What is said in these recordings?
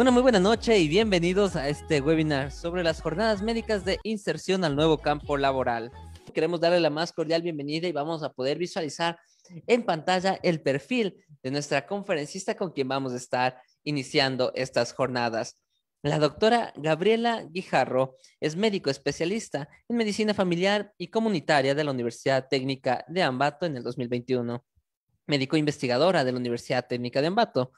Una muy buena noche y bienvenidos a este webinar sobre las jornadas médicas de inserción al nuevo campo laboral. Queremos darle la más cordial bienvenida y vamos a poder visualizar en pantalla el perfil de nuestra conferencista con quien vamos a estar iniciando estas jornadas. La doctora Gabriela Guijarro es médico especialista en medicina familiar y comunitaria de la Universidad Técnica de Ambato en el 2021, médico investigadora de la Universidad Técnica de Ambato,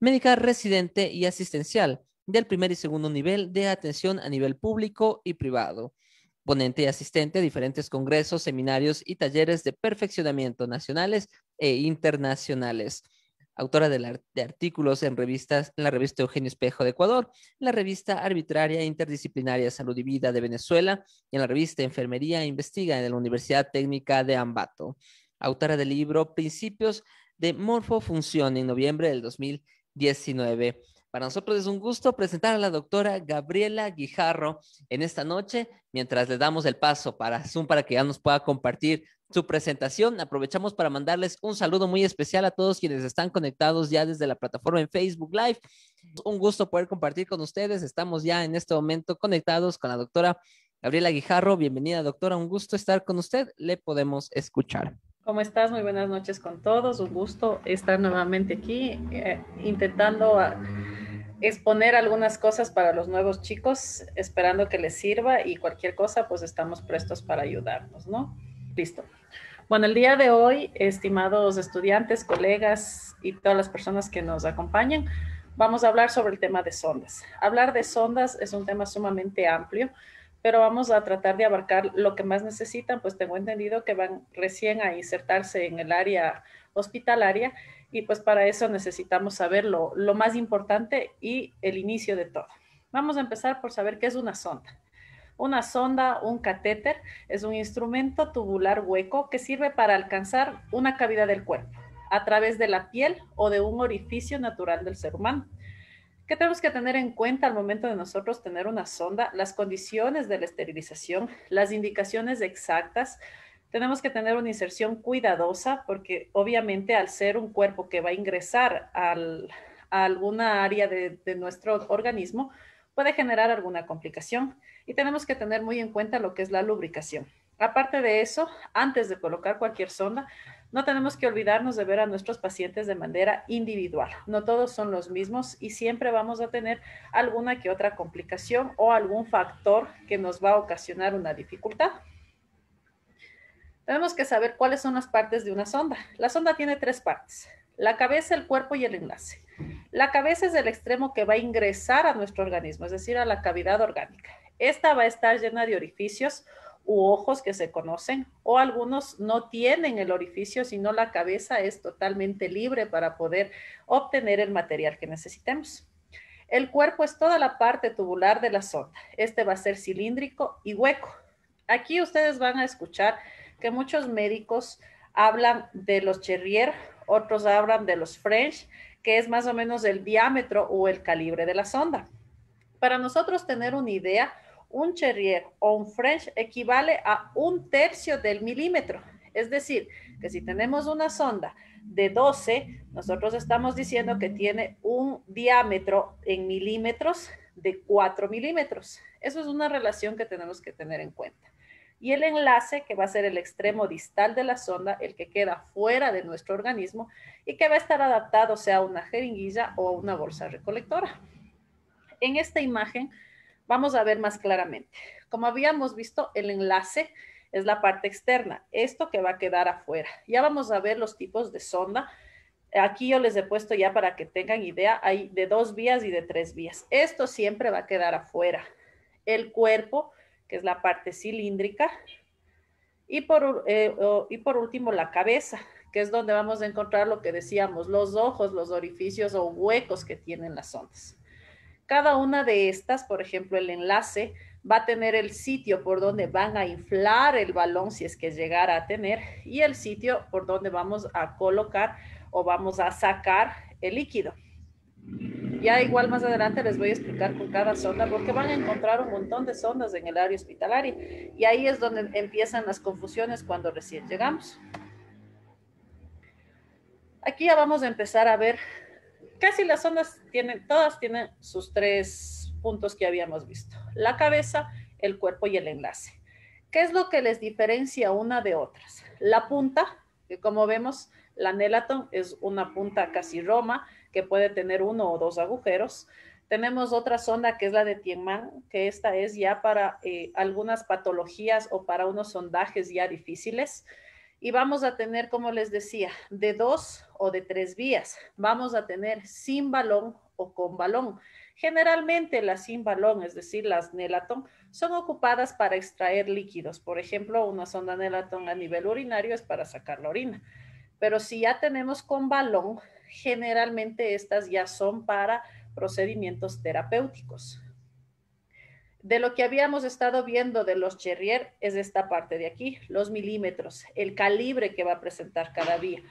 médica residente y asistencial del primer y segundo nivel de atención a nivel público y privado. Ponente y asistente a diferentes congresos, seminarios y talleres de perfeccionamiento nacionales e internacionales. Autora de, artículos en revistas, en la revista Eugenio Espejo de Ecuador, la revista Arbitraria Interdisciplinaria Salud y Vida de Venezuela y en la revista Enfermería e Investiga en la Universidad Técnica de Ambato. Autora del libro Principios de Morfofunción en noviembre del 2000 19. Para nosotros es un gusto presentar a la doctora Gabriela Guijarro en esta noche, mientras le damos el paso para Zoom para que ya nos pueda compartir su presentación. Aprovechamos para mandarles un saludo muy especial a todos quienes están conectados ya desde la plataforma en Facebook Live. Un gusto poder compartir con ustedes. Estamos ya en este momento conectados con la doctora Gabriela Guijarro. Bienvenida, doctora. Un gusto estar con usted. Le podemos escuchar. ¿Cómo estás? Muy buenas noches con todos. Un gusto estar nuevamente aquí eh, intentando ah, exponer algunas cosas para los nuevos chicos, esperando que les sirva y cualquier cosa, pues estamos prestos para ayudarnos, ¿no? Listo. Bueno, el día de hoy, estimados estudiantes, colegas y todas las personas que nos acompañan, vamos a hablar sobre el tema de sondas. Hablar de sondas es un tema sumamente amplio pero vamos a tratar de abarcar lo que más necesitan, pues tengo entendido que van recién a insertarse en el área hospitalaria y pues para eso necesitamos saber lo, lo más importante y el inicio de todo. Vamos a empezar por saber qué es una sonda. Una sonda, un catéter, es un instrumento tubular hueco que sirve para alcanzar una cavidad del cuerpo a través de la piel o de un orificio natural del ser humano. ¿Qué tenemos que tener en cuenta al momento de nosotros tener una sonda? Las condiciones de la esterilización, las indicaciones exactas. Tenemos que tener una inserción cuidadosa porque obviamente al ser un cuerpo que va a ingresar a alguna área de nuestro organismo, puede generar alguna complicación. Y tenemos que tener muy en cuenta lo que es la lubricación. Aparte de eso, antes de colocar cualquier sonda, no tenemos que olvidarnos de ver a nuestros pacientes de manera individual. No todos son los mismos y siempre vamos a tener alguna que otra complicación o algún factor que nos va a ocasionar una dificultad. Tenemos que saber cuáles son las partes de una sonda. La sonda tiene tres partes, la cabeza, el cuerpo y el enlace. La cabeza es el extremo que va a ingresar a nuestro organismo, es decir, a la cavidad orgánica. Esta va a estar llena de orificios u ojos que se conocen, o algunos no tienen el orificio, sino la cabeza es totalmente libre para poder obtener el material que necesitemos. El cuerpo es toda la parte tubular de la sonda. Este va a ser cilíndrico y hueco. Aquí ustedes van a escuchar que muchos médicos hablan de los Cherrier, otros hablan de los French, que es más o menos el diámetro o el calibre de la sonda. Para nosotros tener una idea, un Cherrier o un French equivale a un tercio del milímetro. Es decir, que si tenemos una sonda de 12, nosotros estamos diciendo que tiene un diámetro en milímetros de 4 milímetros. Eso es una relación que tenemos que tener en cuenta. Y el enlace, que va a ser el extremo distal de la sonda, el que queda fuera de nuestro organismo y que va a estar adaptado sea una jeringuilla o una bolsa recolectora. En esta imagen Vamos a ver más claramente. Como habíamos visto, el enlace es la parte externa, esto que va a quedar afuera. Ya vamos a ver los tipos de sonda. Aquí yo les he puesto ya para que tengan idea, hay de dos vías y de tres vías. Esto siempre va a quedar afuera. El cuerpo, que es la parte cilíndrica, y por, eh, último la cabeza, que es donde vamos a encontrar lo que decíamos, los ojos, los orificios o huecos que tienen las ondas. Cada una de estas, por ejemplo, el enlace va a tener el sitio por donde van a inflar el balón si es que llegara a tener y el sitio por donde vamos a colocar o vamos a sacar el líquido. Ya igual más adelante les voy a explicar con cada sonda porque van a encontrar un montón de sondas en el área hospitalaria y ahí es donde empiezan las confusiones cuando recién llegamos. Aquí ya vamos a empezar a ver casi las ondas tienen, todas tienen sus tres puntos que habíamos visto, la cabeza, el cuerpo y el enlace. ¿Qué es lo que les diferencia una de otras? La punta, que como vemos, la Nelaton es una punta casi roma que puede tener uno o dos agujeros. Tenemos otra sonda que es la de Tiemann, que esta es ya para eh, algunas patologías o para unos sondajes ya difíciles y vamos a tener, como les decía, de dos o de tres vías. Vamos a tener sin balón o con balón. Generalmente las sin balón, es decir, las Nelaton, son ocupadas para extraer líquidos. Por ejemplo, una sonda Nelaton a nivel urinario es para sacar la orina. Pero si ya tenemos con balón, generalmente estas ya son para procedimientos terapéuticos de lo que habíamos estado viendo de los Cherrier es esta parte de aquí, los milímetros, el calibre que va a presentar cada vía.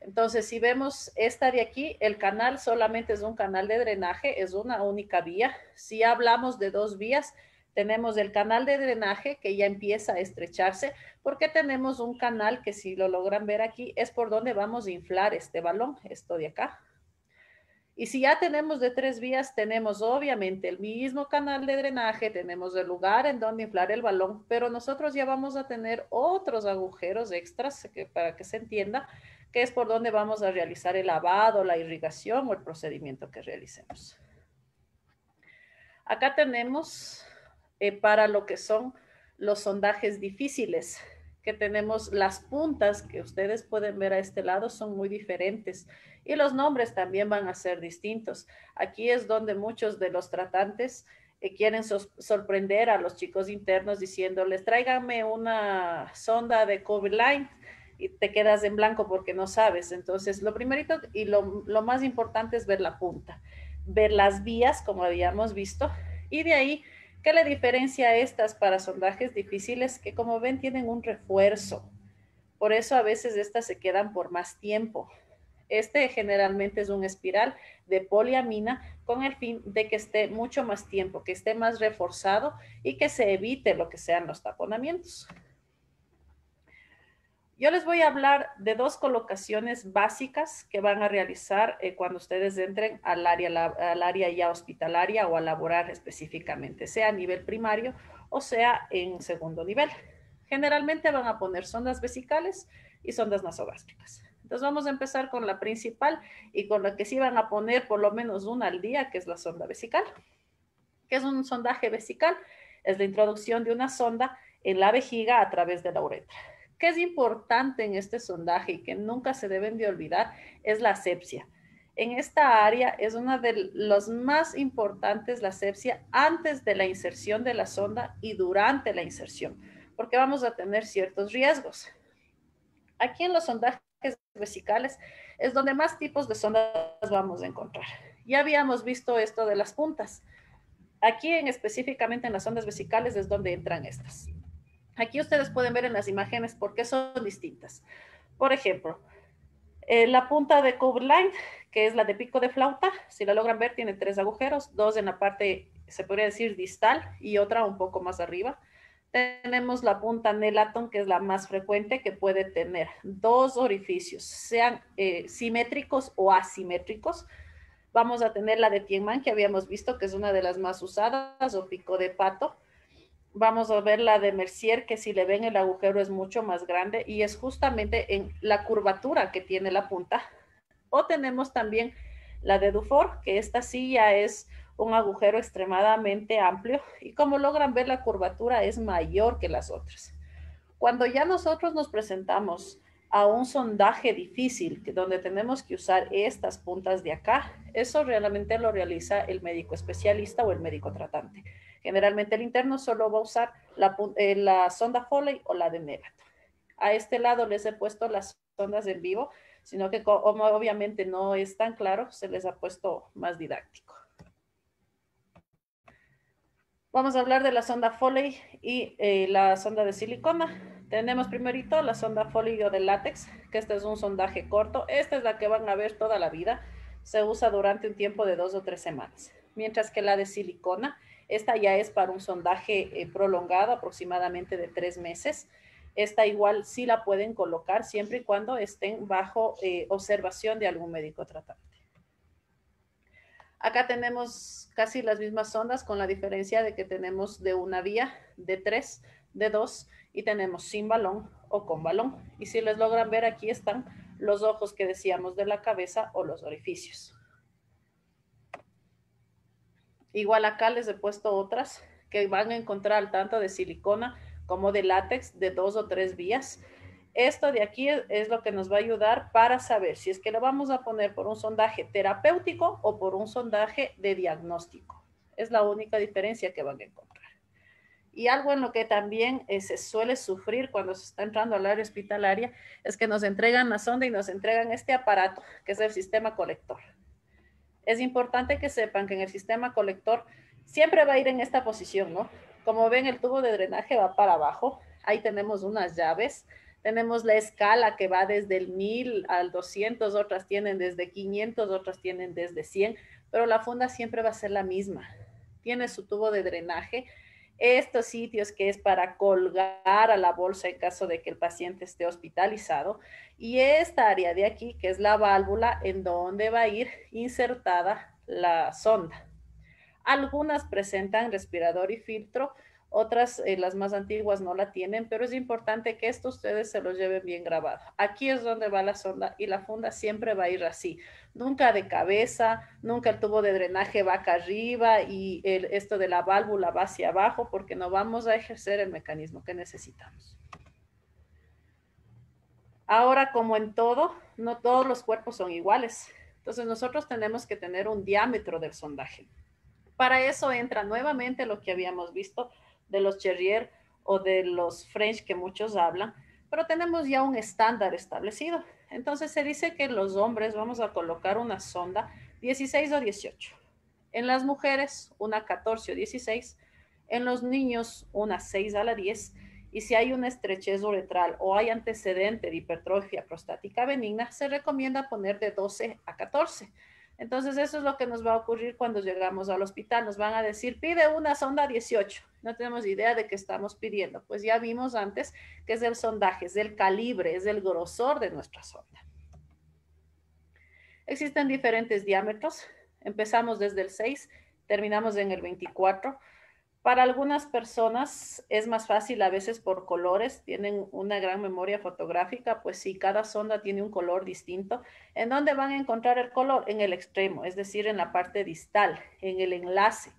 Entonces, si vemos esta de aquí, el canal solamente es un canal de drenaje, es una única vía. Si hablamos de dos vías, tenemos el canal de drenaje que ya empieza a estrecharse, porque tenemos un canal que si lo logran ver aquí, es por donde vamos a inflar este balón, esto de acá, y si ya tenemos de tres vías, tenemos obviamente el mismo canal de drenaje, tenemos el lugar en donde inflar el balón, pero nosotros ya vamos a tener otros agujeros extras para que se entienda que es por donde vamos a realizar el lavado, la irrigación o el procedimiento que realicemos. Acá tenemos eh, para lo que son los sondajes difíciles que tenemos las puntas que ustedes pueden ver a este lado son muy diferentes y los nombres también van a ser distintos. Aquí es donde muchos de los tratantes eh, quieren sorprender a los chicos internos diciéndoles tráigame una sonda de COVID line y te quedas en blanco porque no sabes. Entonces, lo primerito y lo más importante es ver la punta, ver las vías como habíamos visto y de ahí ¿Qué le diferencia a estas para sondajes difíciles que como ven tienen un refuerzo? Por eso a veces estas se quedan por más tiempo. Este generalmente es un espiral de poliamina con el fin de que esté mucho más tiempo, que esté más reforzado y que se evite lo que sean los taponamientos. Yo les voy a hablar de dos colocaciones básicas que van a realizar eh, cuando ustedes entren al área, al área ya hospitalaria o a laborar específicamente, sea a nivel primario o sea en segundo nivel. Generalmente van a poner sondas vesicales y sondas nasogástricas. Entonces vamos a empezar con la principal y con la que sí van a poner por lo menos una al día, que es la sonda vesical. que es un sondaje vesical? Es la introducción de una sonda en la vejiga a través de la uretra. ¿Qué es importante en este sondaje y que nunca se deben de olvidar es la asepsia. En esta área es una de los más importantes la asepsia antes de la inserción de la sonda y durante la inserción, porque vamos a tener ciertos riesgos. Aquí en los sondajes vesicales es donde más tipos de sondas vamos a encontrar. Ya habíamos visto esto de las puntas. Aquí en específicamente en las sondas vesicales es donde entran estas. Aquí ustedes pueden ver en las imágenes por qué son distintas. Por ejemplo, eh, la punta de curve line, que es la de pico de flauta, si la logran ver, tiene tres agujeros, dos en la parte, se podría decir, distal y otra un poco más arriba. Tenemos la punta Nelaton, que es la más frecuente, que puede tener dos orificios, sean eh, simétricos o asimétricos. Vamos a tener la de Tienman, que habíamos visto, que es una de las más usadas, o pico de pato, vamos a ver la de Mercier, que si le ven el agujero es mucho más grande y es justamente en la curvatura que tiene la punta. O tenemos también la de Dufour, que esta sí ya es un agujero extremadamente amplio y como logran ver la curvatura es mayor que las otras. Cuando ya nosotros nos presentamos a un sondaje difícil, donde tenemos que usar estas puntas de acá, eso realmente lo realiza el médico especialista o el médico tratante. Generalmente el interno solo va a usar la, eh, sonda Foley o la de Megatron. A este lado les he puesto las sondas en vivo, sino que como obviamente no es tan claro, se les ha puesto más didáctico. Vamos a hablar de la sonda Foley y eh, la sonda de silicona. Tenemos primerito la sonda Foley o de látex, que este es un sondaje corto. Esta es la que van a ver toda la vida. Se usa durante un tiempo de dos o tres semanas. Mientras que la de silicona esta ya es para un sondaje eh, prolongado, aproximadamente de tres meses. Esta igual sí la pueden colocar siempre y cuando estén bajo eh, observación de algún médico tratante. Acá tenemos casi las mismas sondas con la diferencia de que tenemos de una vía, de tres, de dos y tenemos sin balón o con balón. Y si les logran ver aquí están los ojos que decíamos de la cabeza o los orificios. Igual acá les he puesto otras que van a encontrar tanto de silicona como de látex de dos o tres vías. Esto de aquí es lo que nos va a ayudar para saber si es que lo vamos a poner por un sondaje terapéutico o por un sondaje de diagnóstico. Es la única diferencia que van a encontrar. Y algo en lo que también eh, se suele sufrir cuando se está entrando al área hospitalaria es que nos entregan la sonda y nos entregan este aparato, que es el sistema colector es importante que sepan que en el sistema colector siempre va a ir en esta posición, ¿no? Como ven, el tubo de drenaje va para abajo. Ahí tenemos unas llaves. Tenemos la escala que va desde el 1000 al 200, otras tienen desde 500, otras tienen desde 100, pero la funda siempre va a ser la misma. Tiene su tubo de drenaje estos sitios que es para colgar a la bolsa en caso de que el paciente esté hospitalizado y esta área de aquí que es la válvula en donde va a ir insertada la sonda. Algunas presentan respirador y filtro, otras, eh, las más antiguas, no la tienen, pero es importante que esto ustedes se lo lleven bien grabado. Aquí es donde va la sonda y la funda siempre va a ir así. Nunca de cabeza, nunca el tubo de drenaje va acá arriba y esto de la válvula va hacia abajo porque no vamos a ejercer el mecanismo que necesitamos. Ahora, como en todo, no todos los cuerpos son iguales. Entonces nosotros tenemos que tener un diámetro del sondaje. Para eso entra nuevamente lo que habíamos visto, de los Cherrier o de los French que muchos hablan, pero tenemos ya un estándar establecido. Entonces se dice que los hombres vamos a colocar una sonda 16 o 18. En las mujeres una 14 o 16. En los niños una 6 a la 10. Y si hay una estrechez uretral o hay antecedente de hipertrofia prostática benigna, se recomienda poner de 12 a 14. Entonces eso es lo que nos va a ocurrir cuando llegamos al hospital. Nos van a decir, pide una sonda 18. No tenemos idea de qué estamos pidiendo. Pues ya vimos antes que es el sondaje, es del calibre, es el grosor de nuestra sonda. Existen diferentes diámetros. Empezamos desde el 6, terminamos en el 24 para algunas personas es más fácil a veces por colores, tienen una gran memoria fotográfica, pues si cada sonda tiene un color distinto. ¿En dónde van a encontrar el color? En el extremo, es decir, en la parte distal, en el enlace.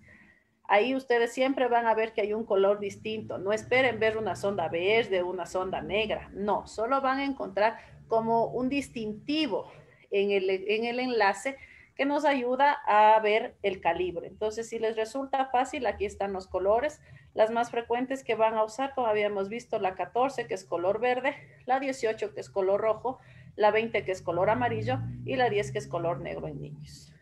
Ahí ustedes siempre van a ver que hay un color distinto. No esperen ver una sonda verde, una sonda negra, no, solo van a encontrar como un distintivo en el, en el enlace que nos ayuda a ver el calibre. Entonces, si les resulta fácil, aquí están los colores. Las más frecuentes que van a usar, como habíamos visto, la 14, que es color verde, la 18, que es color rojo, la 20, que es color amarillo, y la 10, que es color negro en niños.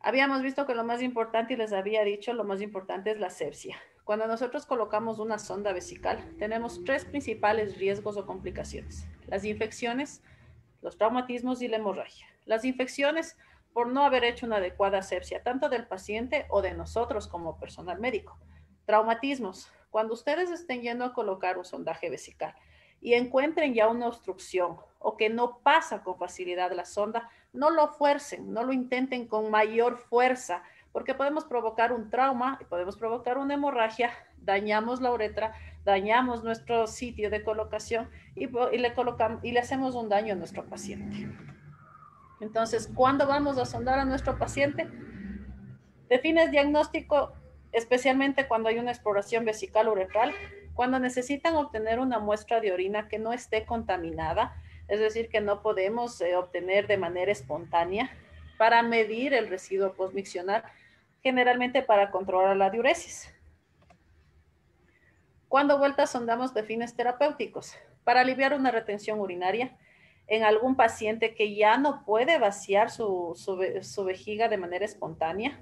Habíamos visto que lo más importante, y les había dicho, lo más importante es la sepsia. Cuando nosotros colocamos una sonda vesical, tenemos tres principales riesgos o complicaciones. Las infecciones, infecciones, los traumatismos y la hemorragia. Las infecciones por no haber hecho una adecuada asepsia, tanto del paciente o de nosotros como personal médico. Traumatismos, cuando ustedes estén yendo a colocar un sondaje vesical y encuentren ya una obstrucción o que no pasa con facilidad la sonda, no lo fuercen, no lo intenten con mayor fuerza, porque podemos provocar un trauma, y podemos provocar una hemorragia, dañamos la uretra dañamos nuestro sitio de colocación y, le, y le hacemos un daño a nuestro paciente. Entonces, ¿cuándo vamos a sondar a nuestro paciente? Defines diagnóstico especialmente cuando hay una exploración vesical uretral, cuando necesitan obtener una muestra de orina que no esté contaminada, es decir, que no podemos eh, obtener de manera espontánea para medir el residuo posmiccional, generalmente para controlar la diuresis. Cuando vueltas sondamos de fines terapéuticos para aliviar una retención urinaria en algún paciente que ya no puede vaciar su, vejiga de manera espontánea,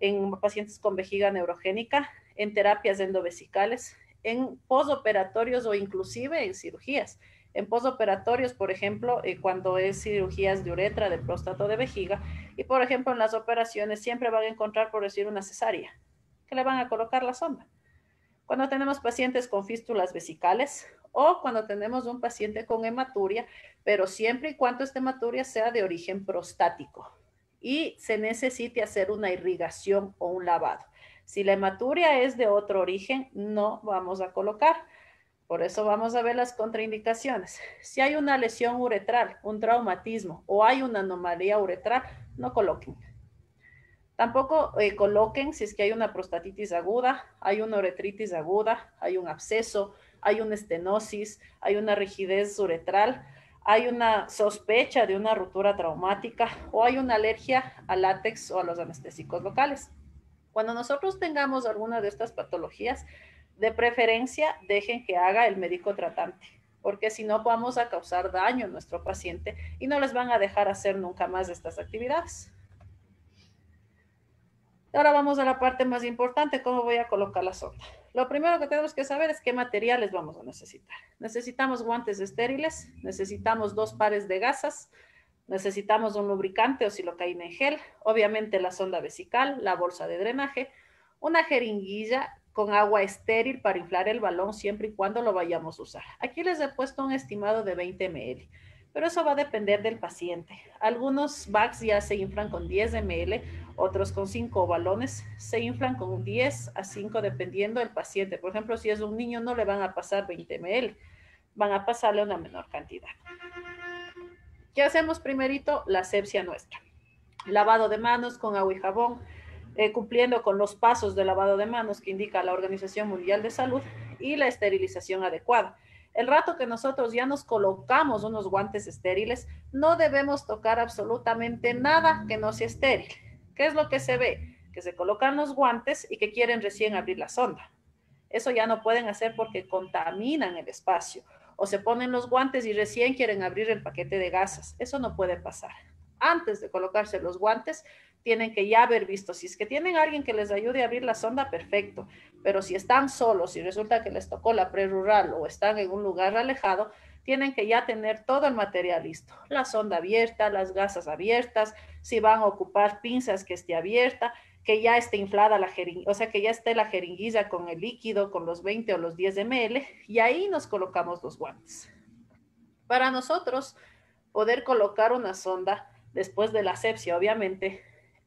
en pacientes con vejiga neurogénica, en terapias endovesicales, en posoperatorios o inclusive en cirugías. En posoperatorios, por ejemplo, eh, cuando es cirugías de uretra, de próstata o de vejiga, y por ejemplo en las operaciones siempre van a encontrar, por decir, una cesárea, que le van a colocar la sonda cuando tenemos pacientes con fístulas vesicales o cuando tenemos un paciente con hematuria, pero siempre y cuando esta hematuria sea de origen prostático y se necesite hacer una irrigación o un lavado. Si la hematuria es de otro origen, no vamos a colocar. Por eso vamos a ver las contraindicaciones. Si hay una lesión uretral, un traumatismo o hay una anomalía uretral, no coloquen Tampoco eh, coloquen si es que hay una prostatitis aguda, hay una uretritis aguda, hay un absceso, hay una estenosis, hay una rigidez uretral, hay una sospecha de una ruptura traumática o hay una alergia al látex o a los anestésicos locales. Cuando nosotros tengamos alguna de estas patologías, de preferencia dejen que haga el médico tratante, porque si no vamos a causar daño a nuestro paciente y no les van a dejar hacer nunca más estas actividades ahora vamos a la parte más importante, cómo voy a colocar la sonda. Lo primero que tenemos que saber es qué materiales vamos a necesitar. Necesitamos guantes estériles, necesitamos dos pares de gasas, necesitamos un lubricante o silocaína en gel, obviamente la sonda vesical, la bolsa de drenaje, una jeringuilla con agua estéril para inflar el balón siempre y cuando lo vayamos a usar. Aquí les he puesto un estimado de 20 ml pero eso va a depender del paciente. Algunos VACs ya se inflan con 10 ml, otros con 5 balones, se inflan con 10 a 5 dependiendo del paciente. Por ejemplo, si es un niño no le van a pasar 20 ml, van a pasarle una menor cantidad. ¿Qué hacemos primerito? La asepsia nuestra. Lavado de manos con agua y jabón, eh, cumpliendo con los pasos de lavado de manos que indica la Organización Mundial de Salud y la esterilización adecuada. El rato que nosotros ya nos colocamos unos guantes estériles, no debemos tocar absolutamente nada que no sea estéril. ¿Qué es lo que se ve? Que se colocan los guantes y que quieren recién abrir la sonda. Eso ya no pueden hacer porque contaminan el espacio. O se ponen los guantes y recién quieren abrir el paquete de gasas. Eso no puede pasar. Antes de colocarse los guantes, tienen que ya haber visto. Si es que tienen alguien que les ayude a abrir la sonda, perfecto. Pero si están solos y resulta que les tocó la prerural o están en un lugar alejado, tienen que ya tener todo el material listo. La sonda abierta, las gasas abiertas, si van a ocupar pinzas que esté abierta, que ya esté inflada la jeringuilla, o sea, que ya esté la jeringuilla con el líquido, con los 20 o los 10 ml, y ahí nos colocamos los guantes. Para nosotros, poder colocar una sonda después de la asepsia, obviamente,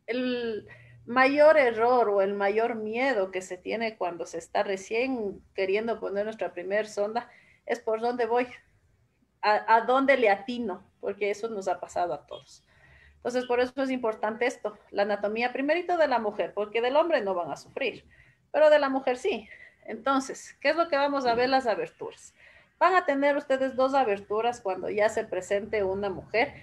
el mayor error o el mayor miedo que se tiene cuando se está recién queriendo poner nuestra primera sonda es por dónde voy, a, dónde le atino, porque eso nos ha pasado a todos. Entonces, por eso es importante esto, la anatomía primerito de la mujer, porque del hombre no van a sufrir, pero de la mujer sí. Entonces, ¿qué es lo que vamos a ver las aberturas? Van a tener ustedes dos aberturas cuando ya se presente una mujer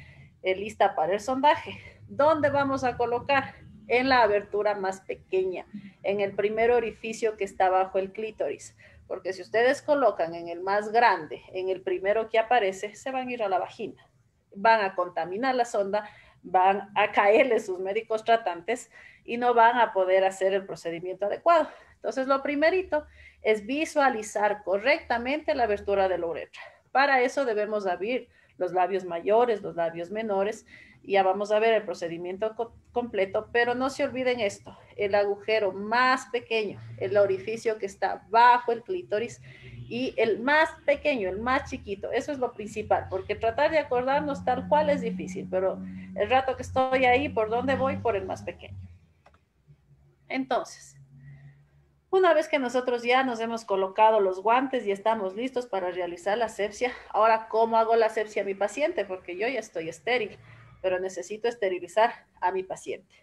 eh, lista para el sondaje. ¿Dónde vamos a colocar? En la abertura más pequeña, en el primer orificio que está bajo el clítoris. Porque si ustedes colocan en el más grande, en el primero que aparece, se van a ir a la vagina. Van a contaminar la sonda, van a caerle sus médicos tratantes y no van a poder hacer el procedimiento adecuado. Entonces, lo primerito es visualizar correctamente la abertura de la uretra. Para eso debemos abrir los labios mayores, los labios menores, ya vamos a ver el procedimiento completo, pero no se olviden esto, el agujero más pequeño, el orificio que está bajo el clítoris y el más pequeño, el más chiquito, eso es lo principal, porque tratar de acordarnos tal cual es difícil, pero el rato que estoy ahí, ¿por dónde voy? Por el más pequeño. Entonces, una vez que nosotros ya nos hemos colocado los guantes y estamos listos para realizar la asepsia, ahora, ¿cómo hago la asepsia a mi paciente? Porque yo ya estoy estéril pero necesito esterilizar a mi paciente.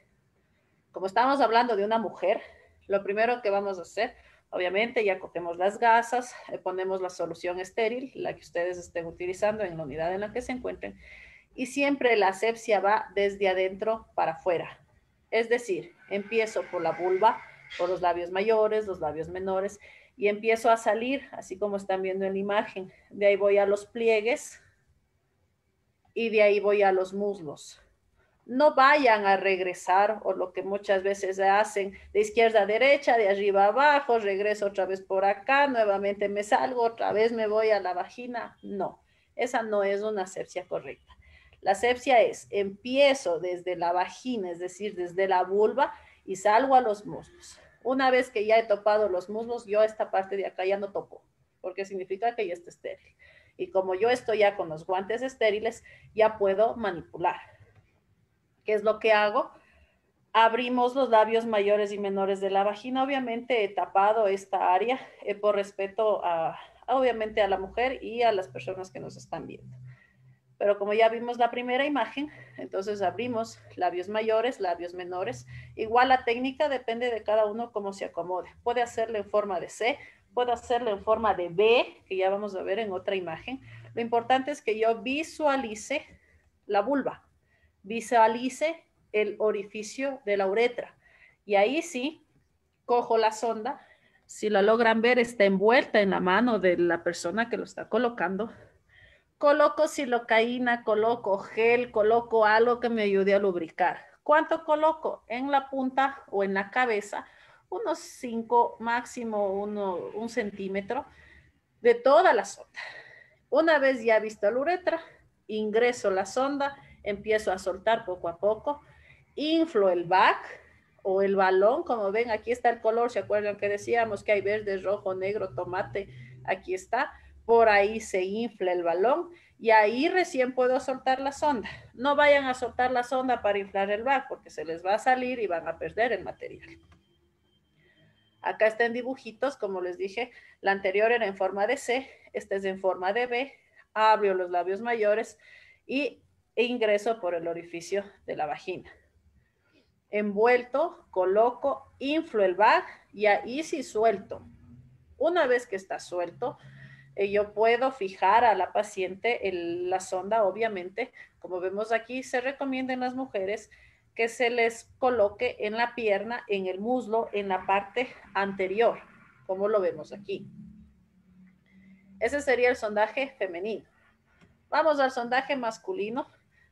Como estamos hablando de una mujer, lo primero que vamos a hacer, obviamente, ya cogemos las gasas, eh, ponemos la solución estéril, la que ustedes estén utilizando en la unidad en la que se encuentren, y siempre la asepsia va desde adentro para afuera. Es decir, empiezo por la vulva, por los labios mayores, los labios menores, y empiezo a salir, así como están viendo en la imagen. De ahí voy a los pliegues, y de ahí voy a los muslos. No vayan a regresar o lo que muchas veces hacen de izquierda a derecha, de arriba a abajo, regreso otra vez por acá, nuevamente me salgo, otra vez me voy a la vagina. No, esa no es una asepsia correcta. La asepsia es empiezo desde la vagina, es decir, desde la vulva y salgo a los muslos. Una vez que ya he topado los muslos, yo esta parte de acá ya no topo, porque significa que ya está estéril. Y como yo estoy ya con los guantes estériles, ya puedo manipular. ¿Qué es lo que hago? Abrimos los labios mayores y menores de la vagina. Obviamente he tapado esta área eh, por respeto a, obviamente a la mujer y a las personas que nos están viendo. Pero como ya vimos la primera imagen, entonces abrimos labios mayores, labios menores. Igual la técnica depende de cada uno cómo se acomode. Puede hacerlo en forma de C puedo hacerlo en forma de B, que ya vamos a ver en otra imagen. Lo importante es que yo visualice la vulva, visualice el orificio de la uretra. Y ahí sí, cojo la sonda, si la logran ver, está envuelta en la mano de la persona que lo está colocando. Coloco silocaína, coloco gel, coloco algo que me ayude a lubricar. ¿Cuánto coloco? En la punta o en la cabeza unos 5, máximo uno, un centímetro de toda la sonda. Una vez ya visto la uretra, ingreso la sonda, empiezo a soltar poco a poco, inflo el back o el balón, como ven, aquí está el color, ¿se acuerdan que decíamos que hay verde, rojo, negro, tomate? Aquí está, por ahí se infla el balón y ahí recién puedo soltar la sonda. No vayan a soltar la sonda para inflar el back porque se les va a salir y van a perder el material. Acá está en dibujitos, como les dije, la anterior era en forma de C, esta es en forma de B, abro los labios mayores y ingreso por el orificio de la vagina. Envuelto, coloco, inflo el bag y ahí sí suelto. Una vez que está suelto, eh, yo puedo fijar a la paciente en la sonda, obviamente, como vemos aquí, se recomienda en las mujeres que se les coloque en la pierna, en el muslo, en la parte anterior, como lo vemos aquí. Ese sería el sondaje femenino. Vamos al sondaje masculino,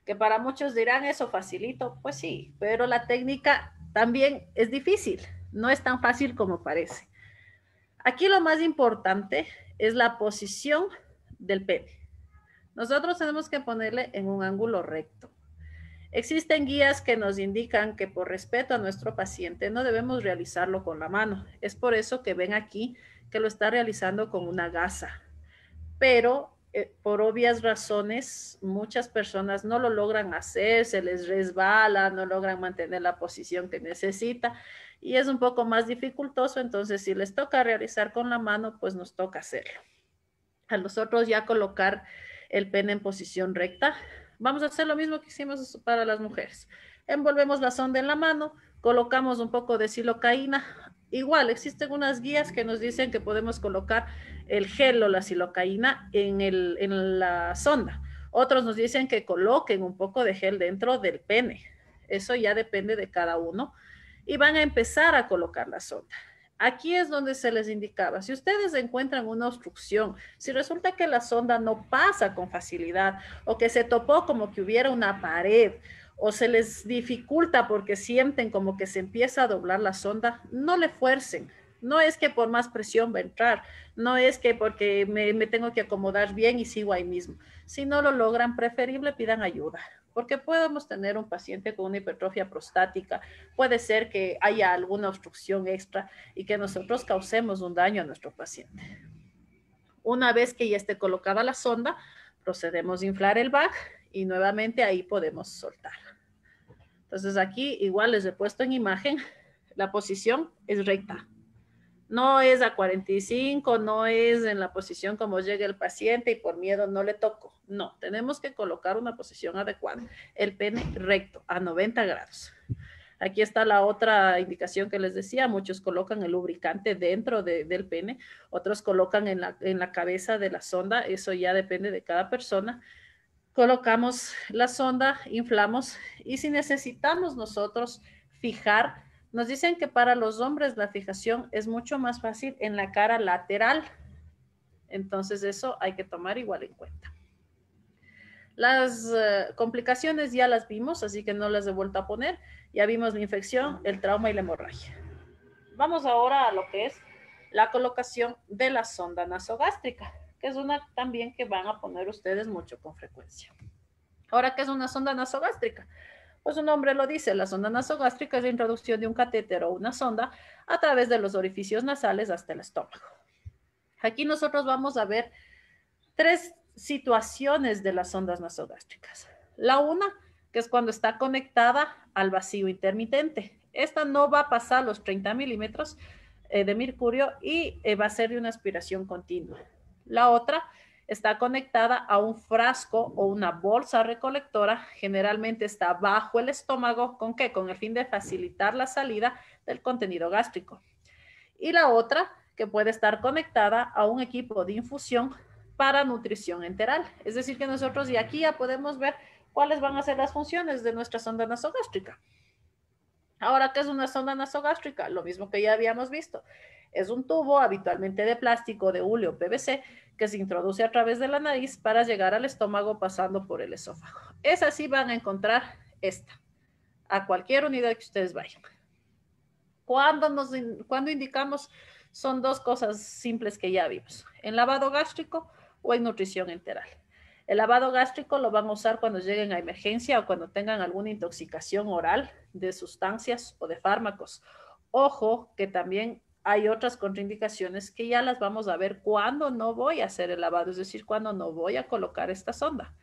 que para muchos dirán eso facilito, pues sí, pero la técnica también es difícil, no es tan fácil como parece. Aquí lo más importante es la posición del pene. Nosotros tenemos que ponerle en un ángulo recto. Existen guías que nos indican que por respeto a nuestro paciente no debemos realizarlo con la mano. Es por eso que ven aquí que lo está realizando con una gasa. Pero eh, por obvias razones muchas personas no lo logran hacer, se les resbala, no logran mantener la posición que necesita y es un poco más dificultoso. Entonces, si les toca realizar con la mano, pues nos toca hacerlo. A nosotros ya colocar el pene en posición recta, Vamos a hacer lo mismo que hicimos para las mujeres. Envolvemos la sonda en la mano, colocamos un poco de silocaína. Igual, existen unas guías que nos dicen que podemos colocar el gel o la silocaína en, en la sonda. Otros nos dicen que coloquen un poco de gel dentro del pene. Eso ya depende de cada uno. Y van a empezar a colocar la sonda. Aquí es donde se les indicaba, si ustedes encuentran una obstrucción, si resulta que la sonda no pasa con facilidad o que se topó como que hubiera una pared o se les dificulta porque sienten como que se empieza a doblar la sonda, no le fuercen. No es que por más presión va a entrar, no es que porque me, tengo que acomodar bien y sigo ahí mismo. Si no lo logran, preferible pidan ayuda porque podemos tener un paciente con una hipertrofia prostática, puede ser que haya alguna obstrucción extra y que nosotros causemos un daño a nuestro paciente. Una vez que ya esté colocada la sonda, procedemos a inflar el bag y nuevamente ahí podemos soltar. Entonces aquí igual les he puesto en imagen, la posición es recta, no es a 45, no es en la posición como llega el paciente y por miedo no le toco. No, tenemos que colocar una posición adecuada. El pene recto a 90 grados. Aquí está la otra indicación que les decía. Muchos colocan el lubricante dentro del pene, otros colocan en la, en la cabeza de la sonda. Eso ya depende de cada persona colocamos la sonda, inflamos y si necesitamos nosotros fijar nos dicen que para los hombres la fijación es mucho más fácil en la cara lateral. Entonces eso hay que tomar igual en cuenta. Las eh, complicaciones ya las vimos, así que no las he vuelto a poner. Ya vimos la infección, el trauma y la hemorragia. Vamos ahora a lo que es la colocación de la sonda nasogástrica, que es una también que van a poner ustedes mucho con frecuencia. Ahora, ¿qué es una sonda nasogástrica? pues un nombre lo dice, la sonda nasogástrica es la introducción de un catéter o una sonda a través de los orificios nasales hasta el estómago. Aquí nosotros vamos a ver tres situaciones de las sondas nasogástricas. La una, que es cuando está conectada al vacío intermitente. Esta no va a pasar los 30 milímetros eh, de mercurio y eh, va a ser de una aspiración continua. La otra está conectada a un frasco o una bolsa recolectora, generalmente está bajo el estómago, ¿con qué? Con el fin de facilitar la salida del contenido gástrico. Y la otra, que puede estar conectada a un equipo de infusión para nutrición enteral. Es decir, que nosotros ya aquí ya podemos ver cuáles van a ser las funciones de nuestra sonda nasogástrica. Ahora, ¿qué es una sonda nasogástrica? Lo mismo que ya habíamos visto. Es un tubo habitualmente de plástico, de hule o PVC que se introduce a través de la nariz para llegar al estómago pasando por el esófago. Es así van a encontrar esta, a cualquier unidad que ustedes vayan. Cuando, nos, cuando indicamos, son dos cosas simples que ya vimos, en lavado gástrico o en nutrición enteral. El lavado gástrico lo van a usar cuando lleguen a emergencia o cuando tengan alguna intoxicación oral de sustancias o de fármacos. Ojo que también hay otras contraindicaciones que ya las vamos a ver cuando no voy a hacer el lavado, es decir, cuando no voy a colocar esta sonda.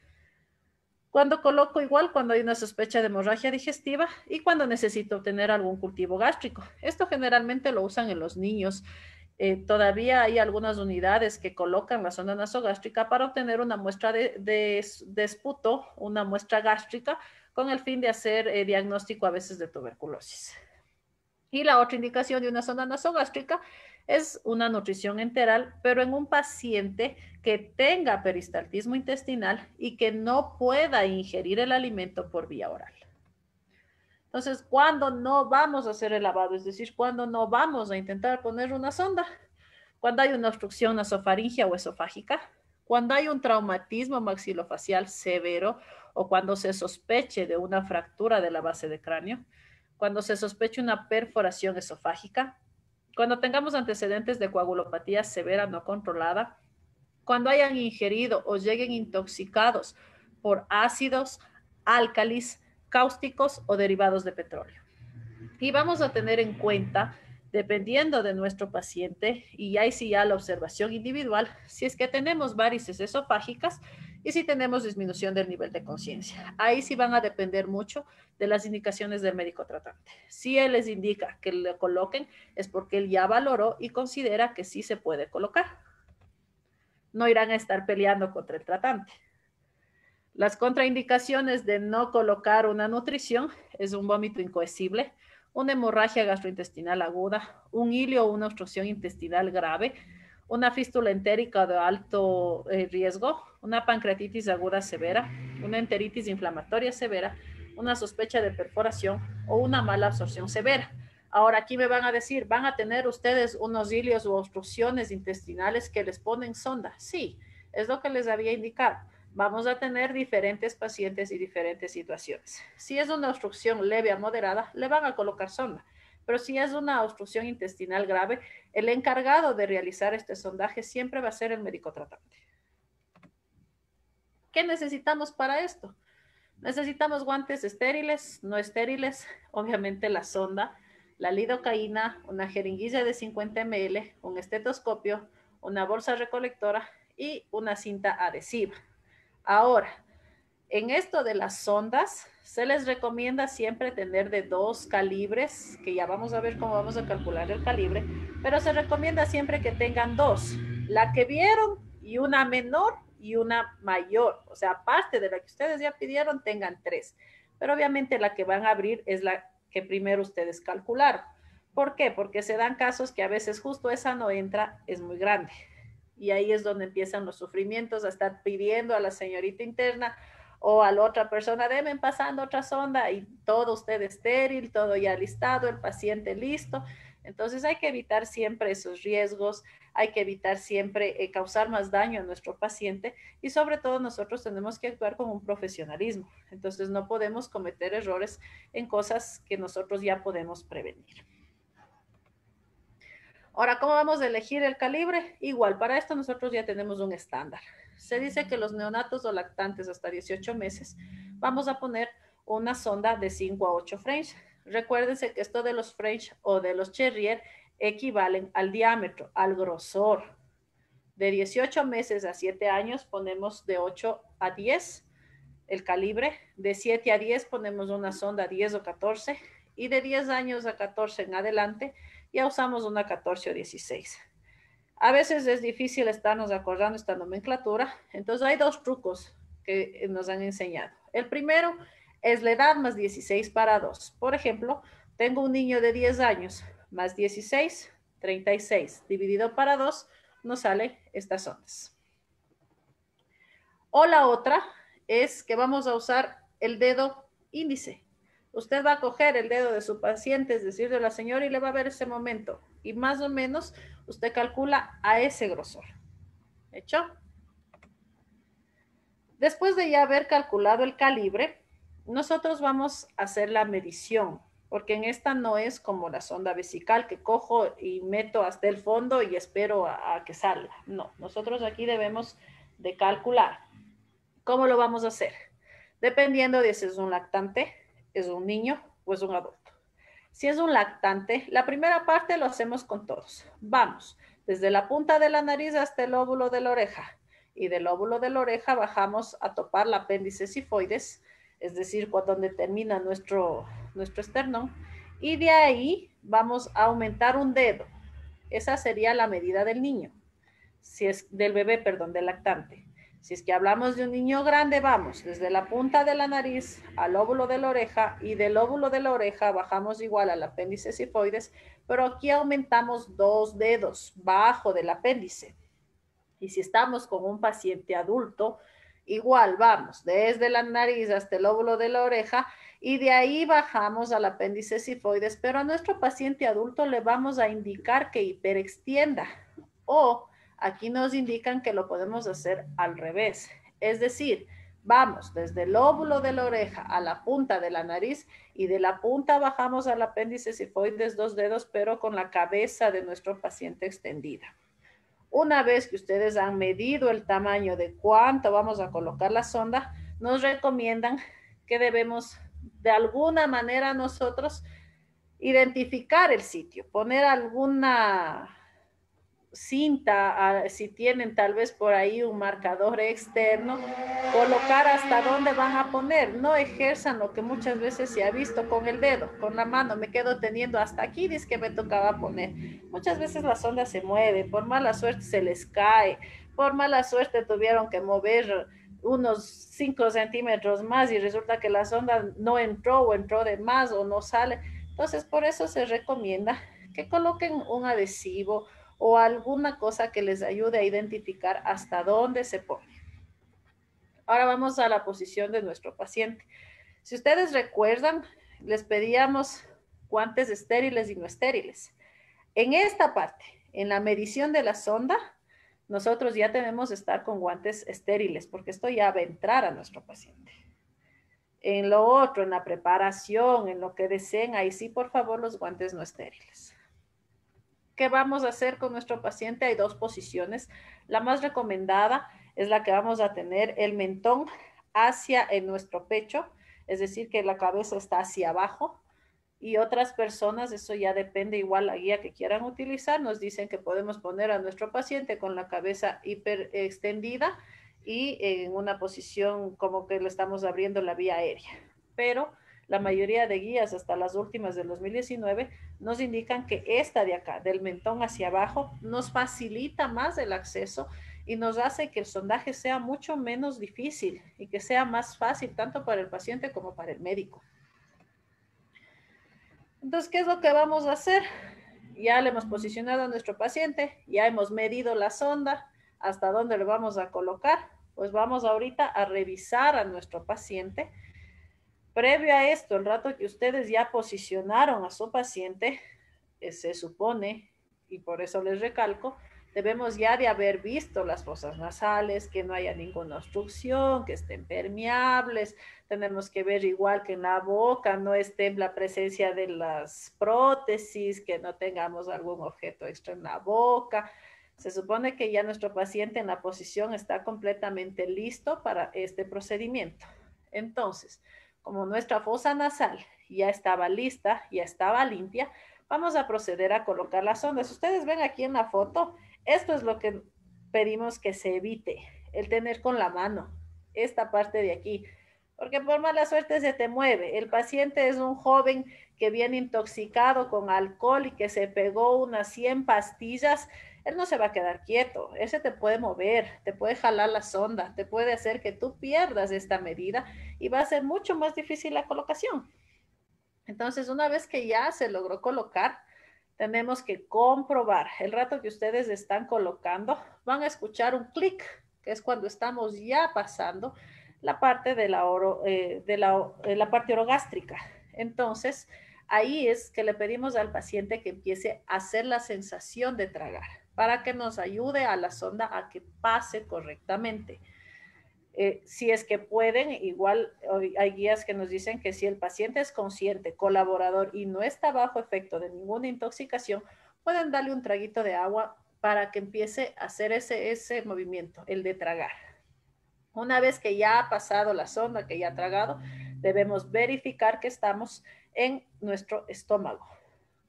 Cuando coloco igual, cuando hay una sospecha de hemorragia digestiva y cuando necesito obtener algún cultivo gástrico. Esto generalmente lo usan en los niños. Eh, todavía hay algunas unidades que colocan la sonda nasogástrica para obtener una muestra de, esputo, una muestra gástrica, con el fin de hacer eh, diagnóstico a veces de tuberculosis. Y la otra indicación de una sonda nasogástrica es una nutrición enteral, pero en un paciente que tenga peristaltismo intestinal y que no pueda ingerir el alimento por vía oral. Entonces, cuando no vamos a hacer el lavado? Es decir, cuando no vamos a intentar poner una sonda? Cuando hay una obstrucción nasofaringea o esofágica, cuando hay un traumatismo maxilofacial severo o cuando se sospeche de una fractura de la base de cráneo, cuando se sospeche una perforación esofágica, cuando tengamos antecedentes de coagulopatía severa no controlada, cuando hayan ingerido o lleguen intoxicados por ácidos, álcalis, cáusticos o derivados de petróleo. Y vamos a tener en cuenta, dependiendo de nuestro paciente, y ahí sí ya la observación individual, si es que tenemos varices esofágicas, y si tenemos disminución del nivel de conciencia. Ahí sí van a depender mucho de las indicaciones del médico tratante. Si él les indica que le coloquen, es porque él ya valoró y considera que sí se puede colocar. No irán a estar peleando contra el tratante. Las contraindicaciones de no colocar una nutrición es un vómito incohesible, una hemorragia gastrointestinal aguda, un hilio o una obstrucción intestinal grave, una fístula entérica de alto eh, riesgo, una pancreatitis aguda severa, una enteritis inflamatoria severa, una sospecha de perforación o una mala absorción severa. Ahora aquí me van a decir, ¿van a tener ustedes unos hilios u obstrucciones intestinales que les ponen sonda? Sí, es lo que les había indicado. Vamos a tener diferentes pacientes y diferentes situaciones. Si es una obstrucción leve a moderada, le van a colocar sonda pero si es una obstrucción intestinal grave, el encargado de realizar este sondaje siempre va a ser el médico tratante. ¿Qué necesitamos para esto? Necesitamos guantes estériles, no estériles, obviamente la sonda, la lidocaína, una jeringuilla de 50 ml, un estetoscopio, una bolsa recolectora y una cinta adhesiva. Ahora, en esto de las sondas, se les recomienda siempre tener de dos calibres, que ya vamos a ver cómo vamos a calcular el calibre, pero se recomienda siempre que tengan dos, la que vieron y una menor y una mayor. O sea, aparte de la que ustedes ya pidieron, tengan tres. Pero obviamente la que van a abrir es la que primero ustedes calcularon. ¿Por qué? Porque se dan casos que a veces justo esa no entra, es muy grande. Y ahí es donde empiezan los sufrimientos a estar pidiendo a la señorita interna, o a la otra persona, deben pasando otra sonda y todo usted estéril, todo ya listado, el paciente listo. Entonces hay que evitar siempre esos riesgos, hay que evitar siempre eh, causar más daño a nuestro paciente y sobre todo nosotros tenemos que actuar con un profesionalismo. Entonces no podemos cometer errores en cosas que nosotros ya podemos prevenir. Ahora, ¿cómo vamos a elegir el calibre? Igual, para esto nosotros ya tenemos un estándar. Se dice que los neonatos o lactantes hasta 18 meses vamos a poner una sonda de 5 a 8 frames. Recuérdense que esto de los French o de los Cherrier equivalen al diámetro, al grosor. De 18 meses a 7 años ponemos de 8 a 10 el calibre. De 7 a 10 ponemos una sonda 10 o 14 y de 10 años a 14 en adelante ya usamos una 14 o 16. A veces es difícil estarnos acordando esta nomenclatura. Entonces hay dos trucos que eh, nos han enseñado. El primero es la edad más 16 para 2. Por ejemplo, tengo un niño de 10 años más 16, 36, dividido para 2, nos sale estas ondas. O la otra es que vamos a usar el dedo índice. Usted va a coger el dedo de su paciente, es decir, de la señora, y le va a ver ese momento y más o menos usted calcula a ese grosor. ¿Hecho? Después de ya haber calculado el calibre, nosotros vamos a hacer la medición, porque en esta no es como la sonda vesical que cojo y meto hasta el fondo y espero a, a que salga. No, nosotros aquí debemos de calcular. ¿Cómo lo vamos a hacer? Dependiendo de si es un lactante, es un niño o es un adulto. Si es un lactante, la primera parte lo hacemos con todos. Vamos, desde la punta de la nariz hasta el óvulo de la oreja. Y del óvulo de la oreja bajamos a topar la apéndice sifoides, es decir, donde termina nuestro, nuestro esternón. Y de ahí vamos a aumentar un dedo. Esa sería la medida del niño, si es del bebé, perdón, del lactante. Si es que hablamos de un niño grande, vamos desde la punta de la nariz al óvulo de la oreja y del óvulo de la oreja bajamos igual al apéndice sifoides, pero aquí aumentamos dos dedos bajo del apéndice. Y si estamos con un paciente adulto, igual vamos desde la nariz hasta el óvulo de la oreja y de ahí bajamos al apéndice sifoides, pero a nuestro paciente adulto le vamos a indicar que hiperextienda o Aquí nos indican que lo podemos hacer al revés. Es decir, vamos desde el óvulo de la oreja a la punta de la nariz y de la punta bajamos al apéndice sifoides dos dedos, pero con la cabeza de nuestro paciente extendida. Una vez que ustedes han medido el tamaño de cuánto vamos a colocar la sonda, nos recomiendan que debemos de alguna manera nosotros identificar el sitio, poner alguna cinta, ah, si tienen tal vez por ahí un marcador externo, colocar hasta dónde van a poner. No ejerzan lo que muchas veces se ha visto con el dedo, con la mano. Me quedo teniendo hasta aquí, dice que me tocaba poner. Muchas veces la sonda se mueve, por mala suerte se les cae, por mala suerte tuvieron que mover unos 5 centímetros más y resulta que la sonda no entró o entró de más o no sale. Entonces, por eso se recomienda que coloquen un adhesivo o alguna cosa que les ayude a identificar hasta dónde se pone. Ahora vamos a la posición de nuestro paciente. Si ustedes recuerdan, les pedíamos guantes estériles y no estériles. En esta parte, en la medición de la sonda, nosotros ya tenemos que estar con guantes estériles porque esto ya va a entrar a nuestro paciente. En lo otro, en la preparación, en lo que deseen, ahí sí, por favor, los guantes no estériles. ¿Qué vamos a hacer con nuestro paciente? Hay dos posiciones. La más recomendada es la que vamos a tener el mentón hacia en nuestro pecho, es decir, que la cabeza está hacia abajo. Y otras personas, eso ya depende igual la guía que quieran utilizar, nos dicen que podemos poner a nuestro paciente con la cabeza hiper extendida y en una posición como que le estamos abriendo la vía aérea. Pero la mayoría de guías hasta las últimas del 2019 nos indican que esta de acá, del mentón hacia abajo, nos facilita más el acceso y nos hace que el sondaje sea mucho menos difícil y que sea más fácil tanto para el paciente como para el médico. Entonces, ¿qué es lo que vamos a hacer? Ya le hemos posicionado a nuestro paciente, ya hemos medido la sonda, hasta dónde le vamos a colocar. Pues vamos ahorita a revisar a nuestro paciente Previo a esto, el rato que ustedes ya posicionaron a su paciente, eh, se supone, y por eso les recalco, debemos ya de haber visto las fosas nasales, que no haya ninguna obstrucción, que estén permeables. Tenemos que ver igual que en la boca no esté la presencia de las prótesis, que no tengamos algún objeto extra en la boca. Se supone que ya nuestro paciente en la posición está completamente listo para este procedimiento. Entonces, como nuestra fosa nasal ya estaba lista, ya estaba limpia, vamos a proceder a colocar las ondas. Ustedes ven aquí en la foto, esto es lo que pedimos que se evite, el tener con la mano esta parte de aquí, porque por mala suerte se te mueve. El paciente es un joven que viene intoxicado con alcohol y que se pegó unas 100 pastillas él no se va a quedar quieto, ese te puede mover, te puede jalar la sonda, te puede hacer que tú pierdas esta medida y va a ser mucho más difícil la colocación. Entonces, una vez que ya se logró colocar, tenemos que comprobar. El rato que ustedes están colocando, van a escuchar un clic, que es cuando estamos ya pasando la parte de la, oro, eh, de eh, la parte orogástrica. Entonces, ahí es que le pedimos al paciente que empiece a hacer la sensación de tragar para que nos ayude a la sonda a que pase correctamente. Eh, si es que pueden, igual hay guías que nos dicen que si el paciente es consciente, colaborador y no está bajo efecto de ninguna intoxicación, pueden darle un traguito de agua para que empiece a hacer ese, ese movimiento, el de tragar. Una vez que ya ha pasado la sonda, que ya ha tragado, debemos verificar que estamos en nuestro estómago.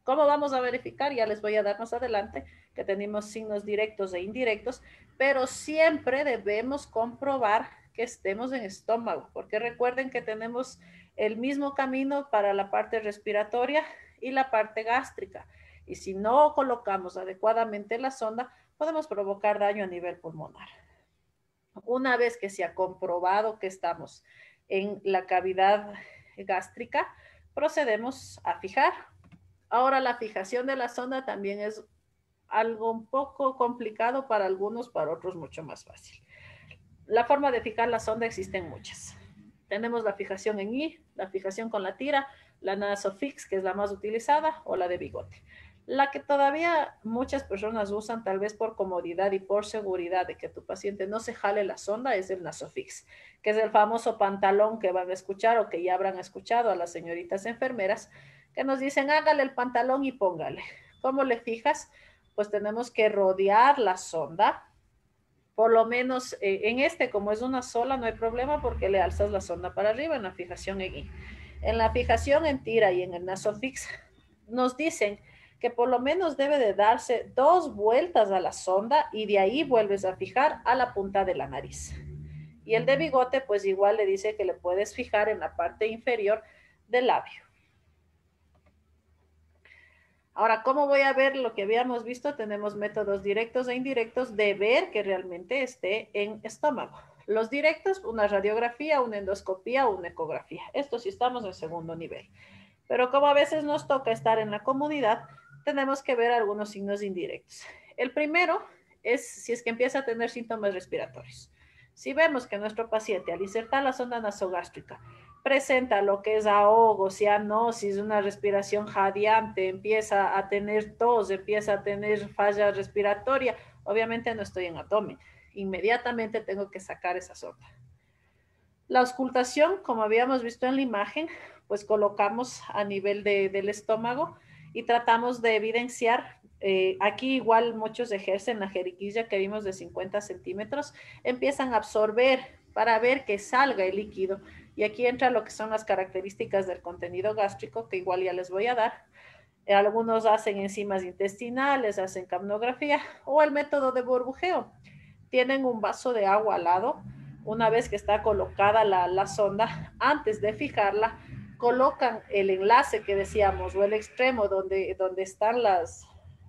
¿Cómo vamos a verificar? Ya les voy a dar más adelante que tenemos signos directos e indirectos, pero siempre debemos comprobar que estemos en estómago, porque recuerden que tenemos el mismo camino para la parte respiratoria y la parte gástrica. Y si no colocamos adecuadamente la sonda, podemos provocar daño a nivel pulmonar. Una vez que se ha comprobado que estamos en la cavidad gástrica, procedemos a fijar Ahora, la fijación de la sonda también es algo un poco complicado para algunos, para otros mucho más fácil. La forma de fijar la sonda existen muchas. Tenemos la fijación en I, la fijación con la tira, la nasofix, que es la más utilizada, o la de bigote. La que todavía muchas personas usan, tal vez por comodidad y por seguridad de que tu paciente no se jale la sonda, es el nasofix, que es el famoso pantalón que van a escuchar o que ya habrán escuchado a las señoritas enfermeras, que nos dicen hágale el pantalón y póngale. ¿Cómo le fijas? Pues tenemos que rodear la sonda. Por lo menos eh, en este, como es una sola, no hay problema porque le alzas la sonda para arriba en la fijación en En la fijación en tira y en el nasofix nos dicen que por lo menos debe de darse dos vueltas a la sonda y de ahí vuelves a fijar a la punta de la nariz. Y el de bigote, pues igual le dice que le puedes fijar en la parte inferior del labio. Ahora, ¿cómo voy a ver lo que habíamos visto? Tenemos métodos directos e indirectos de ver que realmente esté en estómago. Los directos, una radiografía, una endoscopía, una ecografía. Esto sí estamos en segundo nivel. Pero como a veces nos toca estar en la comunidad, tenemos que ver algunos signos indirectos. El primero es si es que empieza a tener síntomas respiratorios. Si vemos que nuestro paciente al insertar la sonda nasogástrica presenta lo que es ahogo, cianosis, una respiración jadeante, empieza a tener tos, empieza a tener falla respiratoria, obviamente no estoy en abdomen. Inmediatamente tengo que sacar esa sonda. La auscultación, como habíamos visto en la imagen, pues colocamos a nivel del estómago y tratamos de evidenciar. Eh, aquí igual muchos ejercen la jeriquilla que vimos de 50 centímetros, empiezan a absorber para ver que salga el líquido y aquí entra lo que son las características del contenido gástrico, que igual ya les voy a dar. Algunos hacen enzimas intestinales, hacen camnografía o el método de burbujeo. Tienen un vaso de agua al lado. Una vez que está colocada la, sonda, antes de fijarla, colocan el enlace que decíamos o el extremo donde, donde están las,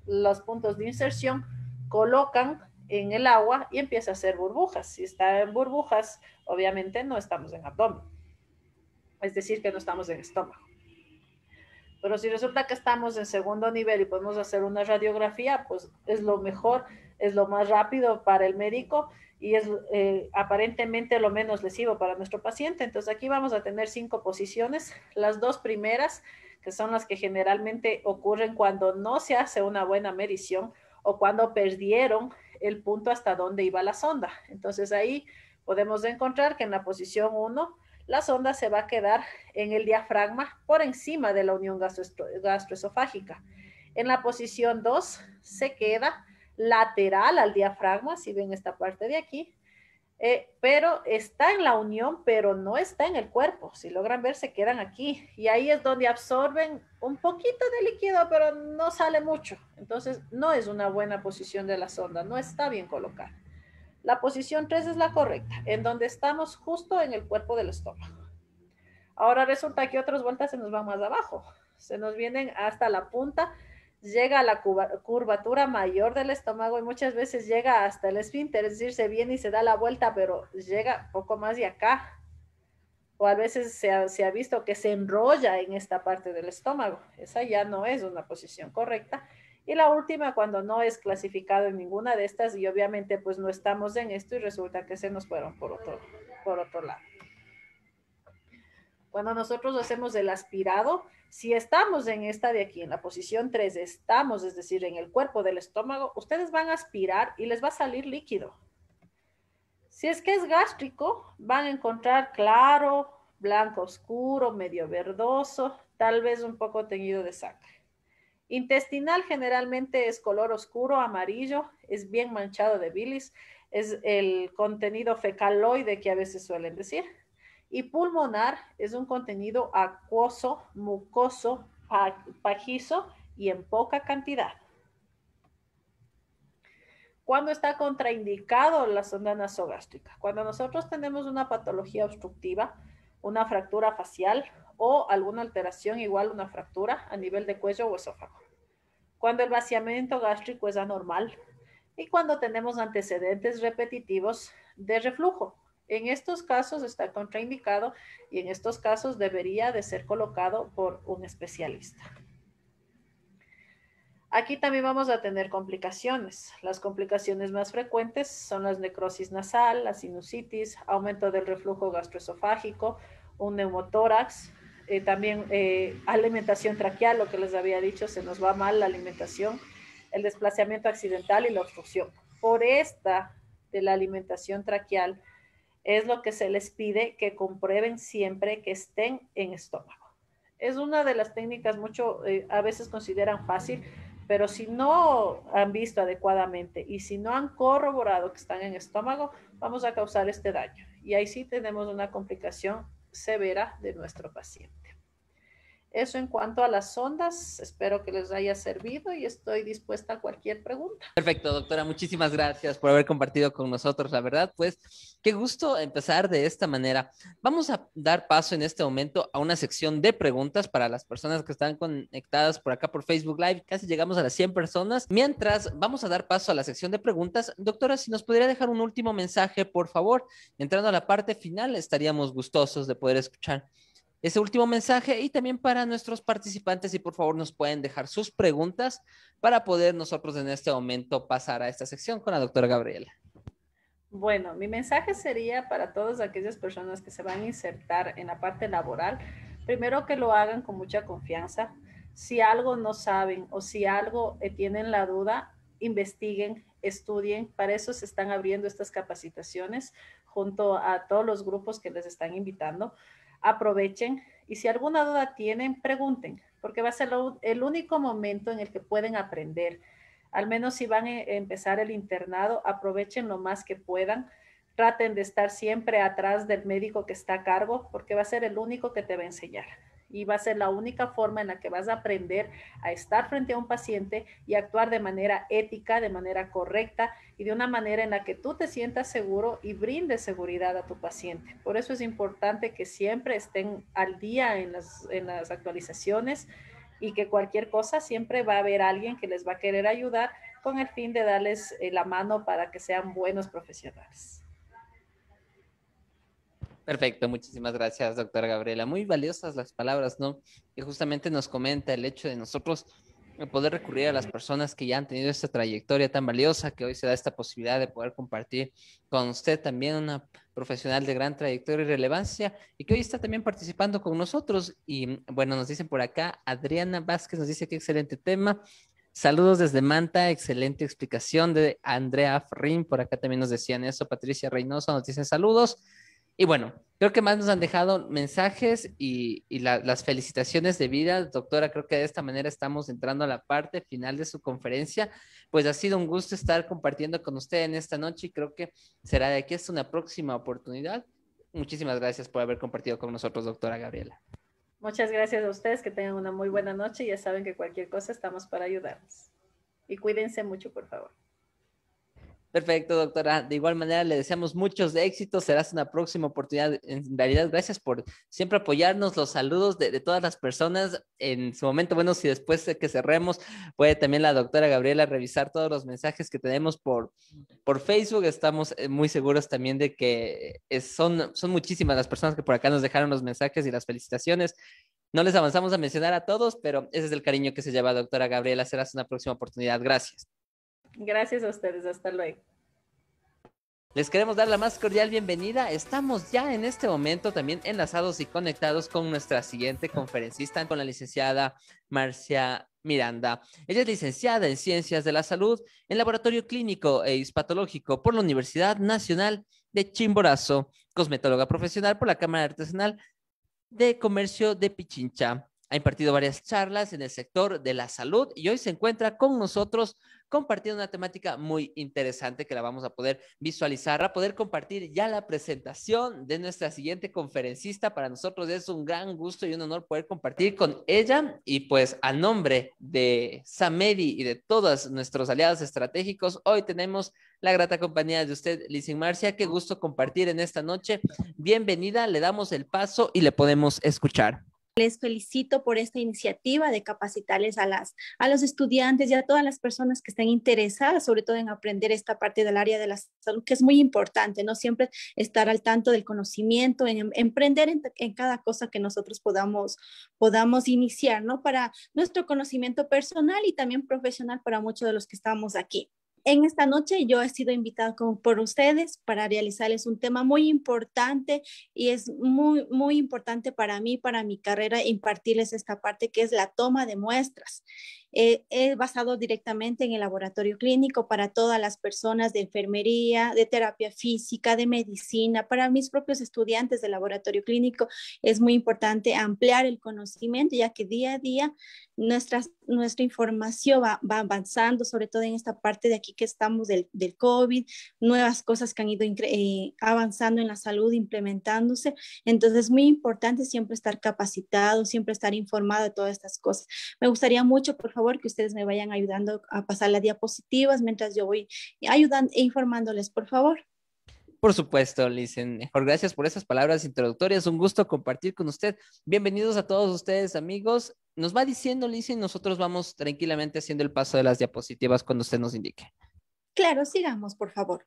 los puntos de inserción, colocan en el agua y empieza a hacer burbujas. Si está en burbujas, obviamente no estamos en abdomen es decir, que no estamos en estómago. Pero si resulta que estamos en segundo nivel y podemos hacer una radiografía, pues es lo mejor, es lo más rápido para el médico y es eh, aparentemente lo menos lesivo para nuestro paciente. Entonces aquí vamos a tener cinco posiciones. Las dos primeras, que son las que generalmente ocurren cuando no se hace una buena medición o cuando perdieron el punto hasta donde iba la sonda. Entonces ahí podemos encontrar que en la posición 1 la sonda se va a quedar en el diafragma por encima de la unión gastroesofágica. En la posición 2 se queda lateral al diafragma, si ven esta parte de aquí, eh, pero está en la unión, pero no está en el cuerpo. Si logran ver, se quedan aquí. Y ahí es donde absorben un poquito de líquido, pero no sale mucho. Entonces, no es una buena posición de la sonda, no está bien colocada. La posición 3 es la correcta, en donde estamos justo en el cuerpo del estómago. Ahora resulta que otras vueltas se nos van más abajo, se nos vienen hasta la punta, llega a la curvatura mayor del estómago y muchas veces llega hasta el esfínter, es decir, se viene y se da la vuelta, pero llega poco más de acá. O a veces se se ha visto que se enrolla en esta parte del estómago. Esa ya no es una posición correcta y la última, cuando no es clasificado en ninguna de estas y obviamente pues no estamos en esto y resulta que se nos fueron por otro, por otro lado. Cuando nosotros hacemos el aspirado, si estamos en esta de aquí, en la posición 3, estamos, es decir, en el cuerpo del estómago, ustedes van a aspirar y les va a salir líquido. Si es que es gástrico, van a encontrar claro, blanco oscuro, medio verdoso, tal vez un poco teñido de sangre. Intestinal generalmente es color oscuro, amarillo, es bien manchado de bilis, es el contenido fecaloide que a veces suelen decir. Y pulmonar es un contenido acuoso, mucoso, pajizo y en poca cantidad. ¿Cuándo está contraindicado la sonda nasogástrica? Cuando nosotros tenemos una patología obstructiva, una fractura facial o alguna alteración igual una fractura a nivel de cuello o esófago. Cuando el vaciamiento gástrico es anormal y cuando tenemos antecedentes repetitivos de reflujo. En estos casos está contraindicado y en estos casos debería de ser colocado por un especialista. Aquí también vamos a tener complicaciones. Las complicaciones más frecuentes son las necrosis nasal, la sinusitis, aumento del reflujo gastroesofágico, un neumotórax, eh, también eh, alimentación traqueal, lo que les había dicho, se nos va mal la alimentación, el desplazamiento accidental y la obstrucción. Por esta de la alimentación traqueal es lo que se les pide que comprueben siempre que estén en estómago. Es una de las técnicas mucho, eh, a veces consideran fácil, pero si no han visto adecuadamente y si no han corroborado que están en estómago, vamos a causar este daño. Y ahí sí tenemos una complicación severa de nuestro paciente. Eso en cuanto a las ondas, espero que les haya servido y estoy dispuesta a cualquier pregunta. Perfecto, doctora, muchísimas gracias por haber compartido con nosotros. La verdad, pues, qué gusto empezar de esta manera. Vamos a dar paso en este momento a una sección de preguntas para las personas que están conectadas por acá por Facebook Live. Casi llegamos a las 100 personas. Mientras, vamos a dar paso a la sección de preguntas. Doctora, si nos pudiera dejar un último mensaje, por favor, entrando a la parte final, estaríamos gustosos de poder escuchar ese último mensaje y también para nuestros participantes y por favor nos pueden dejar sus preguntas para poder nosotros en este momento pasar a esta sección con la doctora Gabriela. Bueno, mi mensaje sería para todas aquellas personas que se van a insertar en la parte laboral, primero que lo hagan con mucha confianza. Si algo no saben o si algo eh, tienen la duda, investiguen, estudien. Para eso se están abriendo estas capacitaciones junto a todos los grupos que les están invitando aprovechen y si alguna duda tienen, pregunten, porque va a ser el único momento en el que pueden aprender. Al menos si van a e, empezar el internado, aprovechen lo más que puedan. Traten de estar siempre atrás del médico que está a cargo, porque va a ser el único que te va a enseñar y va a ser la única forma en la que vas a aprender a estar frente a un paciente y actuar de manera ética, de manera correcta y de una manera en la que tú te sientas seguro y brinde seguridad a tu paciente. Por eso es importante que siempre estén al día en las, en las actualizaciones y que cualquier cosa siempre va a haber alguien que les va a querer ayudar con el fin de darles eh, la mano para que sean buenos profesionales. Perfecto, muchísimas gracias, doctora Gabriela. Muy valiosas las palabras, ¿no? Que justamente nos comenta el hecho de nosotros eh, poder recurrir a las personas que ya han tenido esta trayectoria tan valiosa, que hoy se da esta posibilidad de poder compartir con usted también una profesional de gran trayectoria y relevancia y que hoy está también participando con nosotros. Y bueno, nos dicen por acá, Adriana Vázquez nos dice que excelente tema. Saludos desde Manta, excelente explicación de Andrea Frim. por acá también nos decían eso, Patricia Reynoso nos dice saludos. Y bueno, creo que más nos han dejado mensajes y, las felicitaciones de vida. Doctora, creo que de esta manera estamos entrando a la parte final de su conferencia. Pues ha sido un gusto estar compartiendo con usted en esta noche y creo que será de aquí hasta una próxima oportunidad. Muchísimas gracias por haber compartido con nosotros, doctora Gabriela. Muchas gracias a ustedes, que tengan una muy buena noche. Ya saben que cualquier cosa estamos para ayudarles. Y cuídense mucho, por favor. Perfecto, doctora. De igual manera, le deseamos muchos éxitos. Serás una próxima oportunidad. En realidad, gracias por siempre apoyarnos. Los saludos de, todas las personas. En su momento, bueno, si después que cerremos, puede también la doctora Gabriela revisar todos los mensajes que tenemos por, por Facebook. Estamos eh, muy seguros también de que eh, son, son muchísimas las personas que por acá nos dejaron los mensajes y las felicitaciones. No les avanzamos a mencionar a todos, pero ese es el cariño que se lleva, doctora Gabriela. Serás una próxima oportunidad. Gracias. Gracias a ustedes, hasta luego. Les queremos dar la más cordial bienvenida. Estamos ya en este momento también enlazados y conectados con nuestra siguiente conferencista, con la licenciada Marcia Miranda. Ella es licenciada en Ciencias de la Salud en Laboratorio Clínico e Hispatológico por la Universidad Nacional de Chimborazo, cosmetóloga profesional por la Cámara Artesanal de Comercio de Pichincha, ha impartido varias charlas en el sector de la salud y hoy se encuentra con nosotros compartiendo una temática muy interesante que la vamos a poder visualizar, a poder compartir ya la presentación de nuestra siguiente conferencista. Para nosotros es un gran gusto y un honor poder compartir con ella y pues a nombre de Samedi y de todos nuestros aliados estratégicos, hoy tenemos la grata compañía de usted, Lizin Marcia. Qué gusto compartir en esta noche. Bienvenida, le damos el paso y le podemos escuchar. Les felicito por esta iniciativa de capacitarles a, las, a los estudiantes y a todas las personas que estén interesadas, sobre todo en aprender esta parte del área de la salud, que es muy importante, ¿no? Siempre estar al tanto del conocimiento, en, em, emprender en, en cada cosa que nosotros podamos, podamos iniciar, ¿no? Para nuestro conocimiento personal y también profesional para muchos de los que estamos aquí. En esta noche yo he sido invitado por ustedes para realizarles un tema muy importante y es muy, muy importante para mí, para mi carrera, impartirles esta parte que es la toma de muestras. Eh, es basado directamente en el laboratorio clínico para todas las personas de enfermería, de terapia física, de medicina, para mis propios estudiantes de laboratorio clínico. Es muy importante ampliar el conocimiento, ya que día a día nuestra nuestra información va, avanzando, sobre todo en esta parte de aquí que estamos del, del COVID, nuevas cosas que han ido eh, avanzando en la salud, implementándose. Entonces es muy importante siempre estar capacitado, siempre estar informado de todas estas cosas. Me gustaría mucho, por favor que ustedes me vayan ayudando a pasar las diapositivas mientras yo voy ayudando e informándoles, por favor. Por supuesto, Licen. Por gracias por esas palabras introductorias. Un gusto compartir con usted. Bienvenidos a todos ustedes, amigos. Nos va diciendo, Licen, nosotros vamos tranquilamente haciendo el paso de las diapositivas cuando usted nos indique. Claro, sigamos, por favor.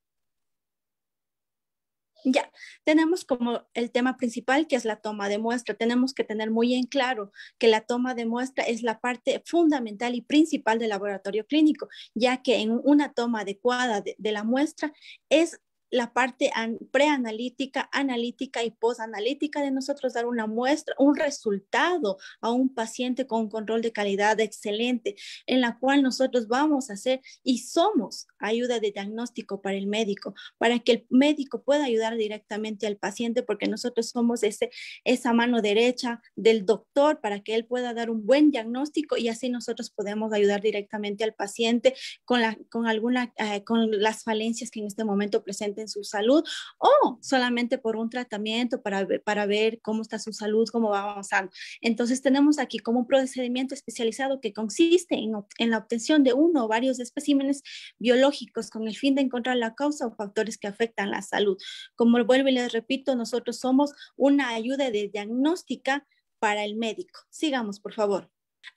Ya, tenemos como el tema principal que es la toma de muestra. Tenemos que tener muy en claro que la toma de muestra es la parte fundamental y principal del laboratorio clínico, ya que en una toma adecuada de, la muestra es la parte preanalítica, analítica y posanalítica de nosotros dar una muestra, un resultado a un paciente con un control de calidad excelente, en la cual nosotros vamos a hacer y somos ayuda de diagnóstico para el médico, para que el médico pueda ayudar directamente al paciente, porque nosotros somos ese, esa mano derecha del doctor para que él pueda dar un buen diagnóstico y así nosotros podemos ayudar directamente al paciente con, la, con, alguna, eh, con las falencias que en este momento presenten en su salud o solamente por un tratamiento para, para ver cómo está su salud, cómo va avanzando. Entonces tenemos aquí como un procedimiento especializado que consiste en, en la obtención de uno o varios especímenes biológicos con el fin de encontrar la causa o factores que afectan la salud. Como vuelvo y les repito, nosotros somos una ayuda de diagnóstica para el médico. Sigamos, por favor.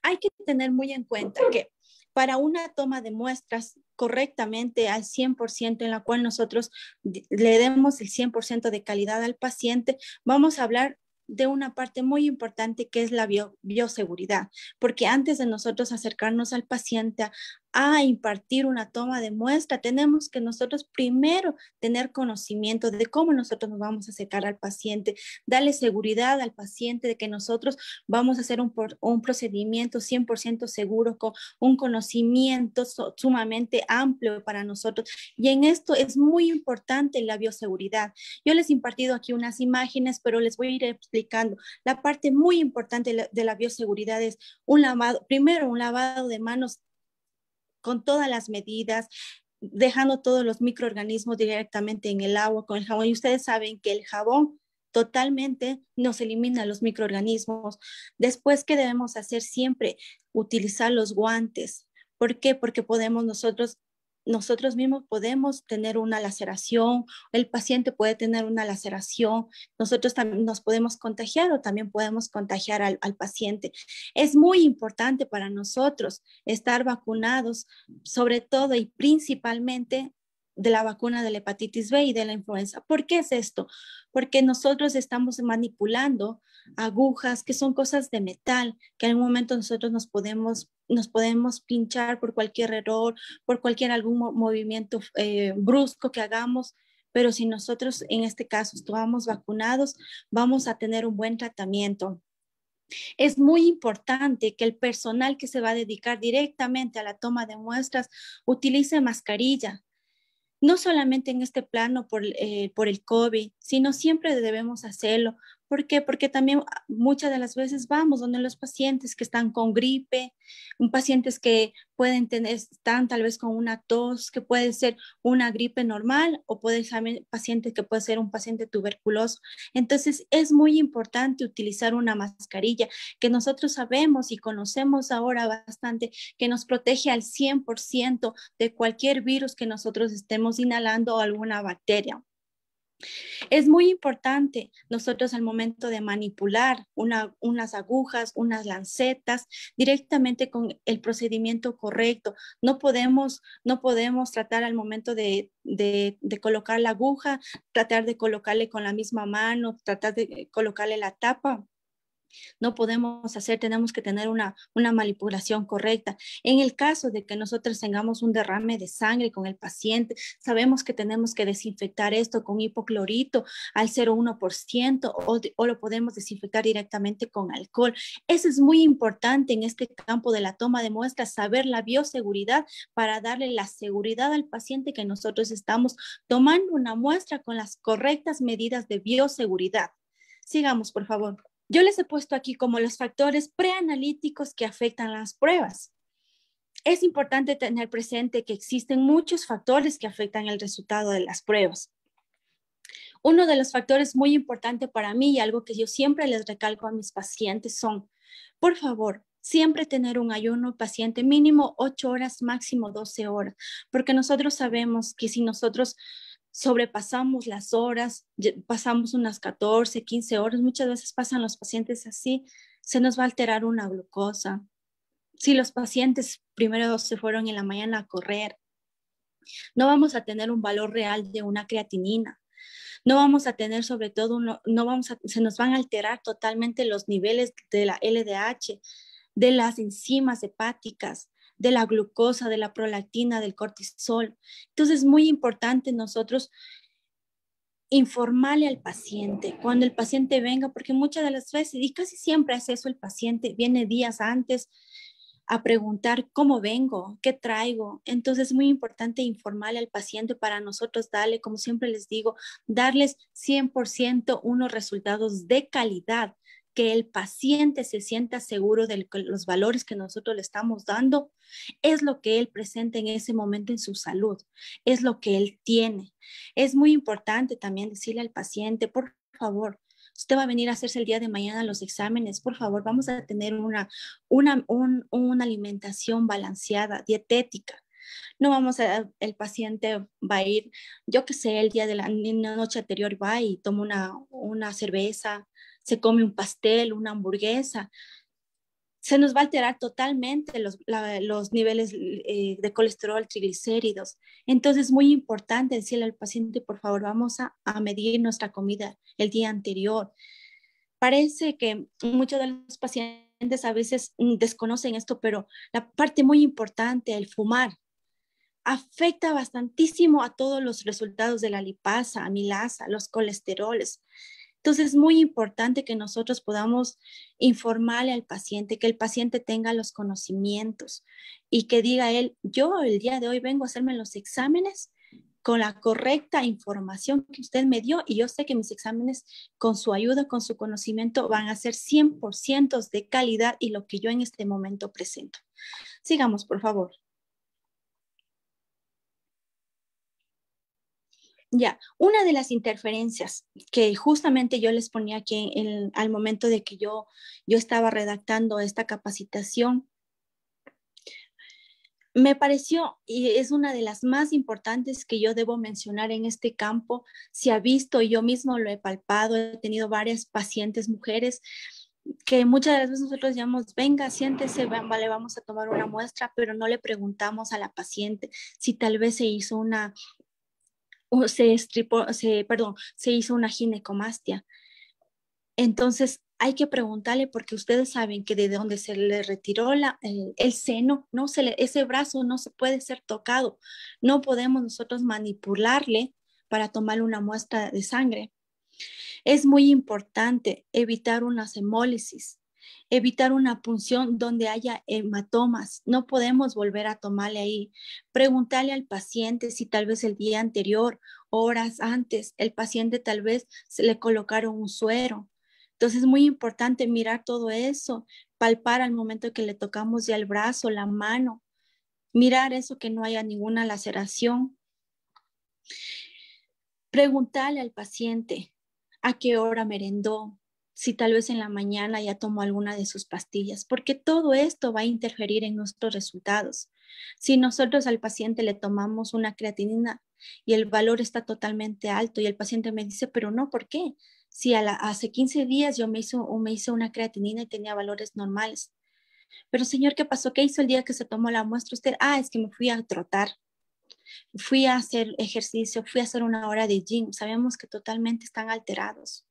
Hay que tener muy en cuenta que para una toma de muestras correctamente al 100%, en la cual nosotros le demos el 100% de calidad al paciente, vamos a hablar de una parte muy importante que es la bioseguridad, porque antes de nosotros acercarnos al paciente a impartir una toma de muestra, tenemos que nosotros primero tener conocimiento de cómo nosotros nos vamos a acercar al paciente, darle seguridad al paciente de que nosotros vamos a hacer un, un procedimiento 100% seguro, con un conocimiento sumamente amplio para nosotros. Y en esto es muy importante la bioseguridad. Yo les he impartido aquí unas imágenes, pero les voy a ir explicando. La parte muy importante de la bioseguridad es un lavado, primero un lavado de manos con todas las medidas, dejando todos los microorganismos directamente en el agua, con el jabón. Y ustedes saben que el jabón totalmente nos elimina los microorganismos. Después, ¿qué debemos hacer siempre? Utilizar los guantes. ¿Por qué? Porque podemos nosotros nosotros mismos podemos tener una laceración, el paciente puede tener una laceración, nosotros también nos podemos contagiar o también podemos contagiar al, paciente. Es muy importante para nosotros estar vacunados, sobre todo y principalmente de la vacuna de la hepatitis B y de la influenza. ¿Por qué es esto? Porque nosotros estamos manipulando agujas, que son cosas de metal, que en un momento nosotros nos podemos, nos podemos pinchar por cualquier error, por cualquier algún movimiento eh, brusco que hagamos. Pero si nosotros en este caso estamos vacunados, vamos a tener un buen tratamiento. Es muy importante que el personal que se va a dedicar directamente a la toma de muestras utilice mascarilla, no solamente en este plano por, eh, por el COVID, sino siempre debemos hacerlo ¿Por qué? Porque también ah, muchas de las veces vamos donde los pacientes que están con gripe, un pacientes que pueden tener, están tal vez con una tos, que puede ser una gripe normal o puede paciente que puede ser un paciente tuberculoso. Entonces es muy importante utilizar una mascarilla que nosotros sabemos y conocemos ahora bastante que nos protege al 100% de cualquier virus que nosotros estemos inhalando o alguna bacteria. Es muy importante nosotros al momento de manipular unas agujas, unas lancetas, directamente con el procedimiento correcto. No podemos, no podemos tratar al momento de colocar la aguja, tratar de colocarle con la misma mano, tratar de eh, colocarle la tapa no podemos hacer, tenemos que tener una, manipulación correcta. En el caso de que nosotros tengamos un derrame de sangre con el paciente, sabemos que tenemos que desinfectar esto con hipoclorito al 0,1% o, o lo podemos desinfectar directamente con alcohol. Eso es muy importante en este campo de la toma de muestras, saber la bioseguridad para darle la seguridad al paciente que nosotros estamos tomando una muestra con las correctas medidas de bioseguridad. Sigamos, por favor. Yo les he puesto aquí como los factores preanalíticos que afectan las pruebas. Es importante tener presente que existen muchos factores que afectan el resultado de las pruebas. Uno de los factores muy importante para mí y algo que yo siempre les recalco a mis pacientes son, por favor, siempre tener un ayuno paciente mínimo 8 horas, máximo 12 horas, porque nosotros sabemos que si nosotros sobrepasamos las horas, pasamos unas 14, 15 horas, muchas veces pasan los pacientes así, se nos va a alterar una glucosa. Si los pacientes primero se fueron en la mañana a correr, no vamos a tener un valor real de una creatinina. No vamos a tener sobre todo, no vamos se nos van a alterar totalmente los niveles de la LDH, de las enzimas hepáticas, de la glucosa, de la prolactina, del cortisol. Entonces es muy importante nosotros informarle al paciente cuando el paciente venga, porque muchas de las veces, y casi siempre hace eso el paciente, viene días antes a preguntar cómo vengo, qué traigo. Entonces es muy importante informarle al paciente para nosotros darle, como siempre les digo, darles 100% unos resultados de calidad, que el paciente se sienta seguro de los valores que nosotros le estamos dando, es lo que él presenta en ese momento en su salud, es lo que él tiene. Es muy importante también decirle al paciente, por favor, usted va a venir a hacerse el día de mañana los exámenes, por favor, vamos a tener una, una, alimentación balanceada, dietética. No vamos a, el paciente va a ir, yo que sé, el día de la, noche anterior va y toma una, una cerveza, se come un pastel, una hamburguesa, se nos va a alterar totalmente los, niveles eh, de colesterol, triglicéridos. Entonces es muy importante decirle al paciente, por favor, vamos a, a medir nuestra comida el día anterior. Parece que muchos de los pacientes a veces mm, desconocen esto, pero la parte muy importante, el fumar, afecta bastantísimo a todos los resultados de la lipasa, amilasa, los colesteroles. Entonces es muy importante que nosotros podamos informarle al paciente, que el paciente tenga los conocimientos y que diga él, yo el día de hoy vengo a hacerme los exámenes con la correcta información que usted me dio y yo sé que mis exámenes con su ayuda, con su conocimiento, van a ser 100% de calidad y lo que yo en este momento presento. Sigamos, por favor. Ya, una de las interferencias que justamente yo les ponía aquí al momento de que yo, yo estaba redactando esta capacitación, me pareció, y es una de las más importantes que yo debo mencionar en este campo, se ha visto, yo mismo lo he palpado, he tenido varias pacientes mujeres que muchas veces nosotros llamamos, venga, siéntese, vale, vamos a tomar una muestra, pero no le preguntamos a la paciente si tal vez se hizo una se, perdón, se hizo una ginecomastia. Entonces, hay que preguntarle porque ustedes saben que de dónde se le retiró la, el, seno, no se ese brazo no se puede ser tocado. No podemos nosotros manipularle para tomar una muestra de sangre. Es muy importante evitar una hemólisis evitar una punción donde haya hematomas. No podemos volver a tomarle ahí. Preguntarle al paciente si tal vez el día anterior, horas antes, el paciente tal vez se le colocaron un suero. Entonces es muy importante mirar todo eso, palpar al momento que le tocamos ya el brazo, la mano, mirar eso que no haya ninguna laceración. Preguntarle al paciente a qué hora merendó, si tal vez en la mañana ya tomo alguna de sus pastillas, porque todo esto va a interferir en nuestros resultados. Si nosotros al paciente le tomamos una creatinina y el valor está totalmente alto y el paciente me dice, pero no, ¿por qué? Si hace 15 días yo me hice, me hice una creatinina y tenía valores normales. Pero señor, ¿qué pasó? ¿Qué hizo el día que se tomó la muestra usted? Ah, es que me fui a trotar fui a hacer ejercicio, fui a hacer una hora de gym, sabemos que totalmente están alterados.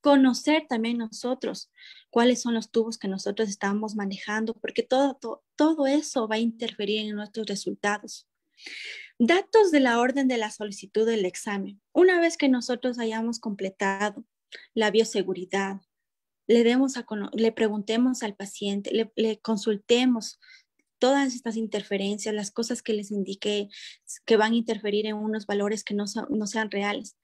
Conocer también nosotros cuáles son los tubos que nosotros estamos manejando, porque todo, eso va a interferir en nuestros resultados. Datos de la orden de la solicitud del examen. Una vez que nosotros hayamos completado la bioseguridad, le, demos preguntemos al paciente, le, consultemos todas estas interferencias, las cosas que les indiqué que van a interferir en unos valores que no, no sean reales.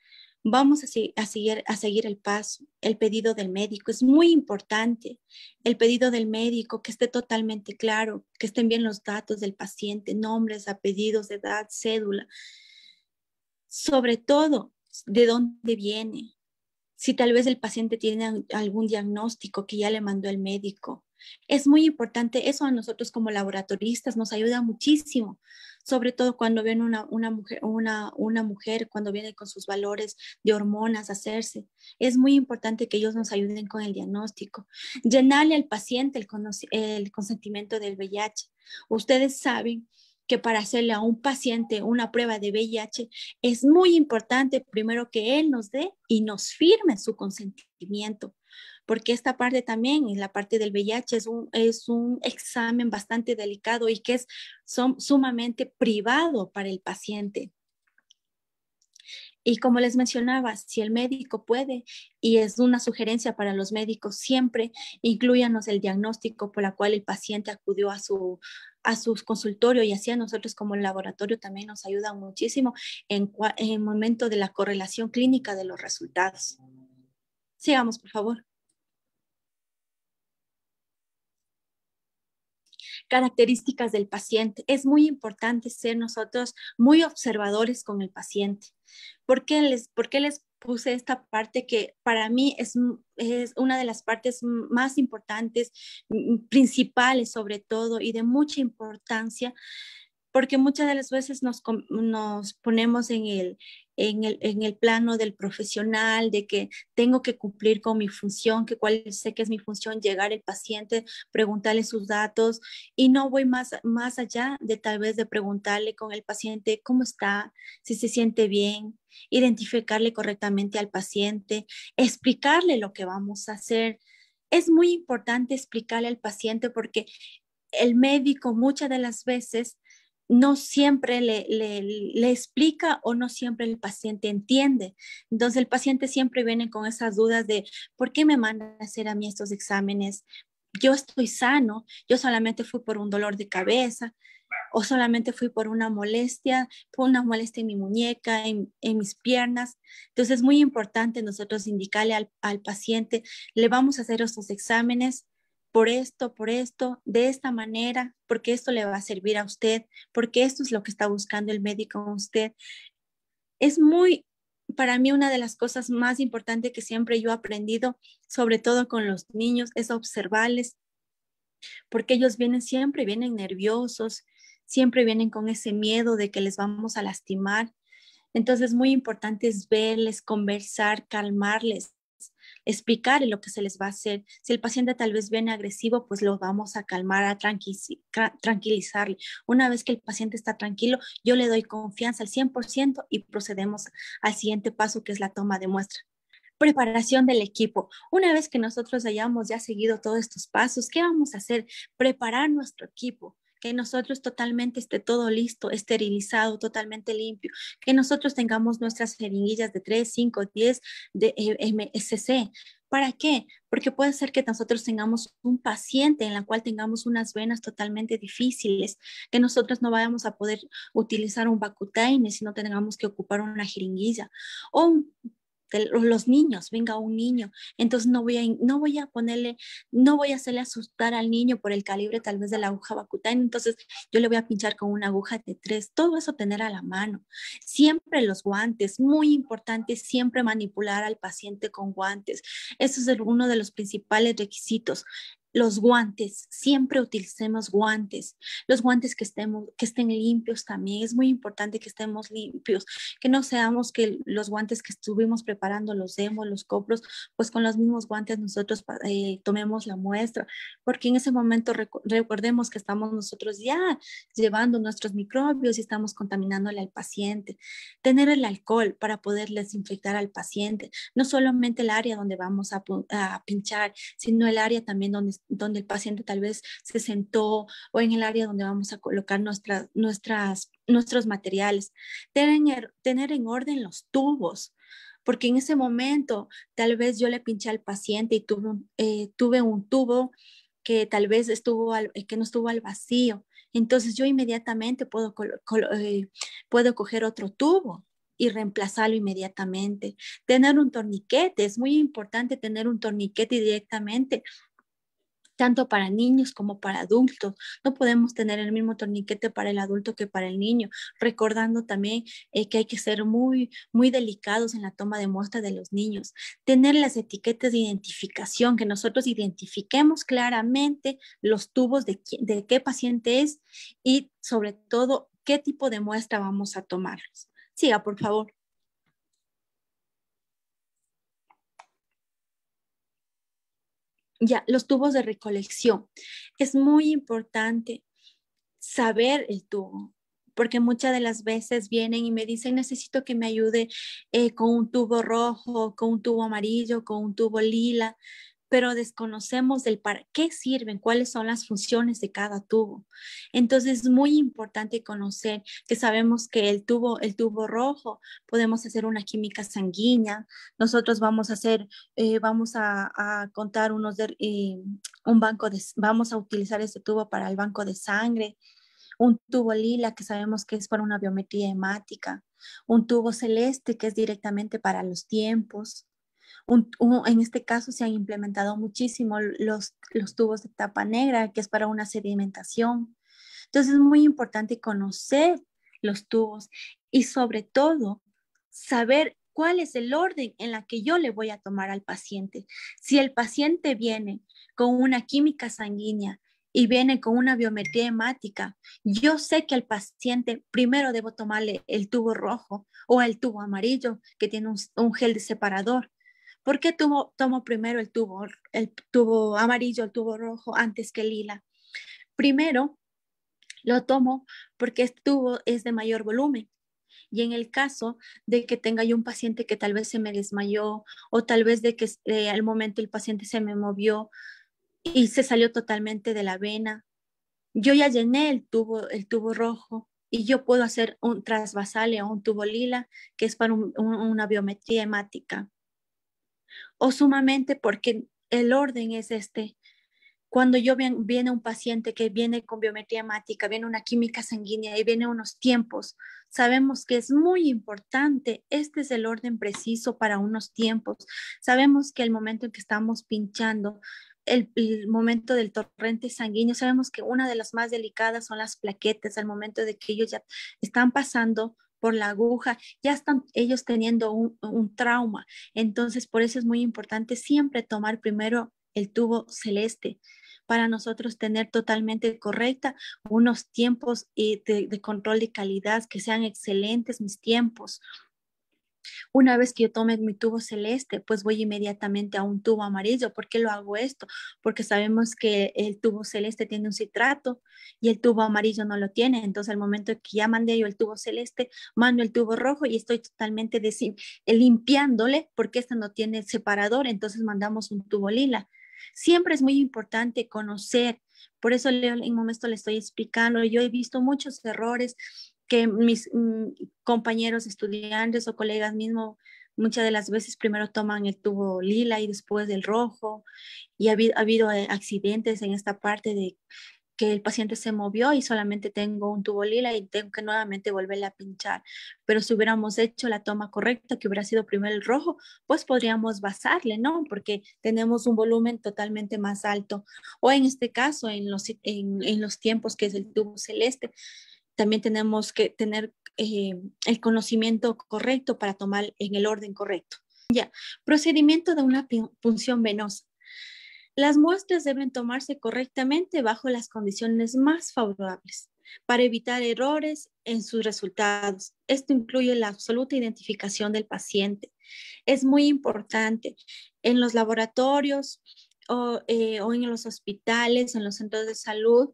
Vamos a, a, seguir, a seguir el paso, el pedido del médico. Es muy importante el pedido del médico, que esté totalmente claro, que estén bien los datos del paciente, nombres, apellidos, edad, cédula. Sobre todo, de dónde viene. Si tal vez el paciente tiene algún diagnóstico que ya le mandó el médico, es muy importante, eso a nosotros como laboratoristas nos ayuda muchísimo, sobre todo cuando viene una, mujer, cuando viene con sus valores de hormonas a hacerse. Es muy importante que ellos nos ayuden con el diagnóstico. Llenarle al paciente el consentimiento del VIH. Ustedes saben que para hacerle a un paciente una prueba de VIH es muy importante primero que él nos dé y nos firme su consentimiento porque esta parte también, la parte del VIH, es un, examen bastante delicado y que es sumamente privado para el paciente. Y como les mencionaba, si el médico puede, y es una sugerencia para los médicos siempre, incluyanos el diagnóstico por la cual el paciente acudió a su, a consultorio y así a nosotros como laboratorio también nos ayuda muchísimo en, en el momento de la correlación clínica de los resultados. Sigamos, por favor. características del paciente. Es muy importante ser nosotros muy observadores con el paciente. ¿Por qué les, les puse esta parte que para mí es, es, una de las partes más importantes, principales sobre todo, y de mucha importancia porque muchas de las veces nos, nos ponemos en el, en el, en, el, plano del profesional, de que tengo que cumplir con mi función, que cuál sé que es mi función, llegar al paciente, preguntarle sus datos y no voy más, más allá de tal vez de preguntarle con el paciente cómo está, si se siente bien, identificarle correctamente al paciente, explicarle lo que vamos a hacer. Es muy importante explicarle al paciente porque el médico muchas de las veces no siempre le, explica o no siempre el paciente entiende. Entonces el paciente siempre viene con esas dudas de, ¿por qué me mandan a hacer a mí estos exámenes? Yo estoy sano, yo solamente fui por un dolor de cabeza o solamente fui por una molestia, por una molestia en mi muñeca, en, en mis piernas. Entonces es muy importante nosotros indicarle al paciente, le vamos a hacer estos exámenes, por esto, por esto, de esta manera, porque esto le va a servir a usted, porque esto es lo que está buscando el médico a usted. Es muy, para mí, una de las cosas más importantes que siempre yo he aprendido, sobre todo con los niños, es observarles, porque ellos vienen siempre, vienen nerviosos, siempre vienen con ese miedo de que les vamos a lastimar. Entonces, muy importante es verles, conversar, calmarles, explicar lo que se les va a hacer. Si el paciente tal vez viene agresivo, pues lo vamos a calmar, a tranquilizarle. Una vez que el paciente está tranquilo, yo le doy confianza al 100% y procedemos al siguiente paso, que es la toma de muestra preparación del equipo. Una vez que nosotros hayamos ya seguido todos estos pasos, ¿qué vamos a hacer? Preparar nuestro equipo que nosotros totalmente esté todo listo, esterilizado, totalmente limpio, que nosotros tengamos nuestras jeringuillas de 3, 5, 10 de eh, MSC. ¿Para qué? Porque puede ser que nosotros tengamos un paciente en la cual tengamos unas venas totalmente difíciles, que nosotros no vayamos a poder utilizar un Bacutaine si no tengamos que ocupar una jeringuilla, o un los niños, venga un niño, entonces no voy a, no voy a ponerle, no voy a hacerle asustar al niño por el calibre tal vez de la aguja Bakután, entonces yo le voy a pinchar con una aguja de tres, todo eso tener a la mano. Siempre los guantes, muy importante siempre manipular al paciente con guantes, eso es uno de los principales requisitos. Los guantes, siempre utilicemos guantes, los guantes que, estemos, que estén limpios también, es muy importante que estemos limpios, que no seamos que los guantes que estuvimos preparando, los demos, los copros, pues con los mismos guantes nosotros eh, tomemos la muestra, porque en ese momento recordemos que estamos nosotros ya llevando nuestros microbios y estamos contaminándole al paciente. Tener el alcohol para poder desinfectar al paciente, no solamente el área donde vamos a, pinchar, sino el área también donde donde el paciente tal vez se sentó o en el área donde vamos a colocar nuestras, nuestros materiales. Tener, tener en orden los tubos, porque en ese momento tal vez yo le pinché al paciente y tuve, eh, tuve un tubo que tal vez estuvo eh, que no estuvo al vacío. Entonces yo inmediatamente puedo, eh, puedo coger otro tubo y reemplazarlo inmediatamente. Tener un torniquete, es muy importante tener un torniquete directamente tanto para niños como para adultos. No podemos tener el mismo torniquete para el adulto que para el niño, recordando también eh, que hay que ser muy, muy delicados en la toma de muestra de los niños, tener las etiquetas de identificación, que nosotros identifiquemos claramente los tubos de, de qué paciente es y sobre todo qué tipo de muestra vamos a tomarlos. Siga, por favor. Ya, los tubos de recolección. Es muy importante saber el tubo, porque muchas de las veces vienen y me dicen, necesito que me ayude eh, con un tubo rojo, con un tubo amarillo, con un tubo lila pero desconocemos del para qué sirven, cuáles son las funciones de cada tubo. Entonces es muy importante conocer que sabemos que el tubo, el tubo rojo, podemos hacer una química sanguínea, nosotros vamos a hacer, eh, vamos a, contar unos eh, un banco de, vamos a utilizar este tubo para el banco de sangre, un tubo lila que sabemos que es para una biometría hemática, un tubo celeste que es directamente para los tiempos, en este caso se han implementado muchísimo los, los tubos de tapa negra, que es para una sedimentación. Entonces es muy importante conocer los tubos y sobre todo saber cuál es el orden en la que yo le voy a tomar al paciente. Si el paciente viene con una química sanguínea y viene con una biometría hemática, yo sé que el paciente primero debo tomarle el tubo rojo o el tubo amarillo que tiene un, un gel de separador ¿Por qué tomo, primero el tubo, el tubo amarillo, el tubo rojo antes que el lila? Primero, lo tomo porque este tubo es de mayor volumen. Y en el caso de que tenga yo un paciente que tal vez se me desmayó o tal vez de que eh, al momento el paciente se me movió y se salió totalmente de la vena, yo ya llené el tubo, el tubo rojo y yo puedo hacer un trasvasale o un tubo lila que es para una biometría hemática o sumamente porque el orden es este. Cuando yo viene un paciente que viene con biometría hemática, viene una química sanguínea y viene unos tiempos, sabemos que es muy importante, este es el orden preciso para unos tiempos. Sabemos que el momento en que estamos pinchando, el, el, momento del torrente sanguíneo, sabemos que una de las más delicadas son las plaquetas, al momento de que ellos ya están pasando por la aguja, ya están ellos teniendo un, trauma. Entonces, por eso es muy importante siempre tomar primero el tubo celeste para nosotros tener totalmente correcta unos tiempos eh, de, de, control de calidad que sean excelentes mis tiempos, una vez que yo tome mi tubo celeste, pues voy inmediatamente a un tubo amarillo. ¿Por qué lo hago esto? Porque sabemos que el tubo celeste tiene un citrato y el tubo amarillo no lo tiene. Entonces, al momento que ya mandé yo el tubo celeste, mando el tubo rojo y estoy totalmente eh, limpiándole porque este no tiene separador. Entonces, mandamos un tubo lila. Siempre es muy importante conocer. Por eso en un momento le estoy explicando. Yo he visto muchos errores que mis mm, compañeros estudiantes o colegas mismo muchas de las veces primero toman el tubo lila y después el rojo y ha habido, eh, accidentes en esta parte de que el paciente se movió y solamente tengo un tubo lila y tengo que nuevamente volverle a pinchar. Pero si hubiéramos hecho la toma correcta, que hubiera sido primero el rojo, pues podríamos basarle, ¿no? Porque tenemos un volumen totalmente más alto. O en este caso, en los, en los tiempos que es el tubo celeste, también tenemos que tener eh, el conocimiento correcto para tomar en el orden correcto. Ya, procedimiento de una punción venosa. Las muestras deben tomarse correctamente bajo las condiciones más favorables para evitar errores en sus resultados. Esto incluye la absoluta identificación del paciente. Es muy importante en los laboratorios o, eh, o en los hospitales, en los centros de salud,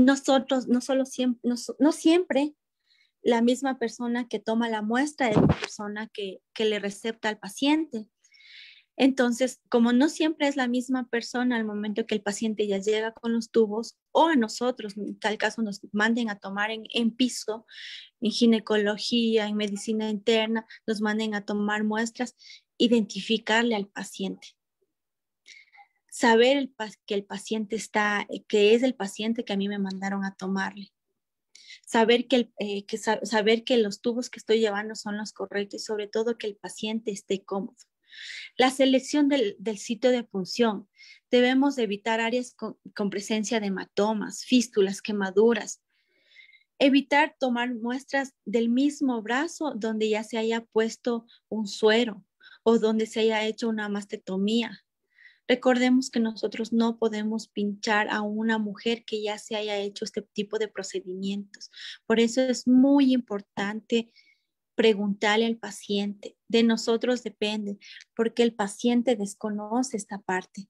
nosotros, no, solo siempre, no, siempre la misma persona que toma la muestra es la persona que, le recepta al paciente. Entonces, como no siempre es la misma persona al momento que el paciente ya llega con los tubos o a nosotros, en tal caso nos manden a tomar en, en piso, en ginecología, en medicina interna, nos manden a tomar muestras, identificarle al paciente saber que el paciente está, eh, que es el paciente que a mí me mandaron a tomarle. Saber que, eh, saber que los tubos que estoy llevando son los correctos y sobre todo que el paciente esté cómodo. La selección del, sitio de función. Debemos evitar áreas con presencia de hematomas, fístulas, quemaduras, evitar tomar muestras del mismo brazo donde ya se haya puesto un suero o donde se haya hecho una mastectomía. Recordemos que nosotros no podemos pinchar a una mujer que ya se haya hecho este tipo de procedimientos. Por eso es muy importante preguntarle al paciente. De nosotros depende, porque el paciente desconoce esta parte.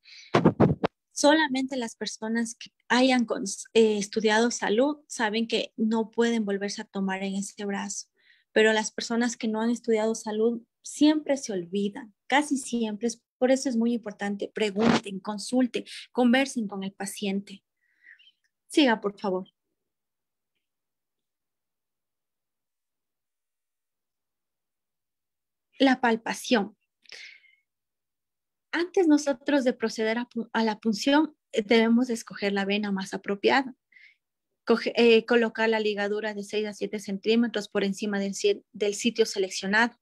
Solamente las personas que hayan eh, estudiado salud saben que no pueden volverse a tomar en ese brazo, pero las personas que no han estudiado salud siempre se olvidan, casi siempre es por eso es muy importante, pregunten, consulten, conversen con el paciente. Siga, por favor. La palpación. Antes nosotros de proceder a, la punción, eh, debemos escoger la vena más apropiada. Eh, colocar la ligadura de 6 a 7 centímetros por encima del sitio seleccionado.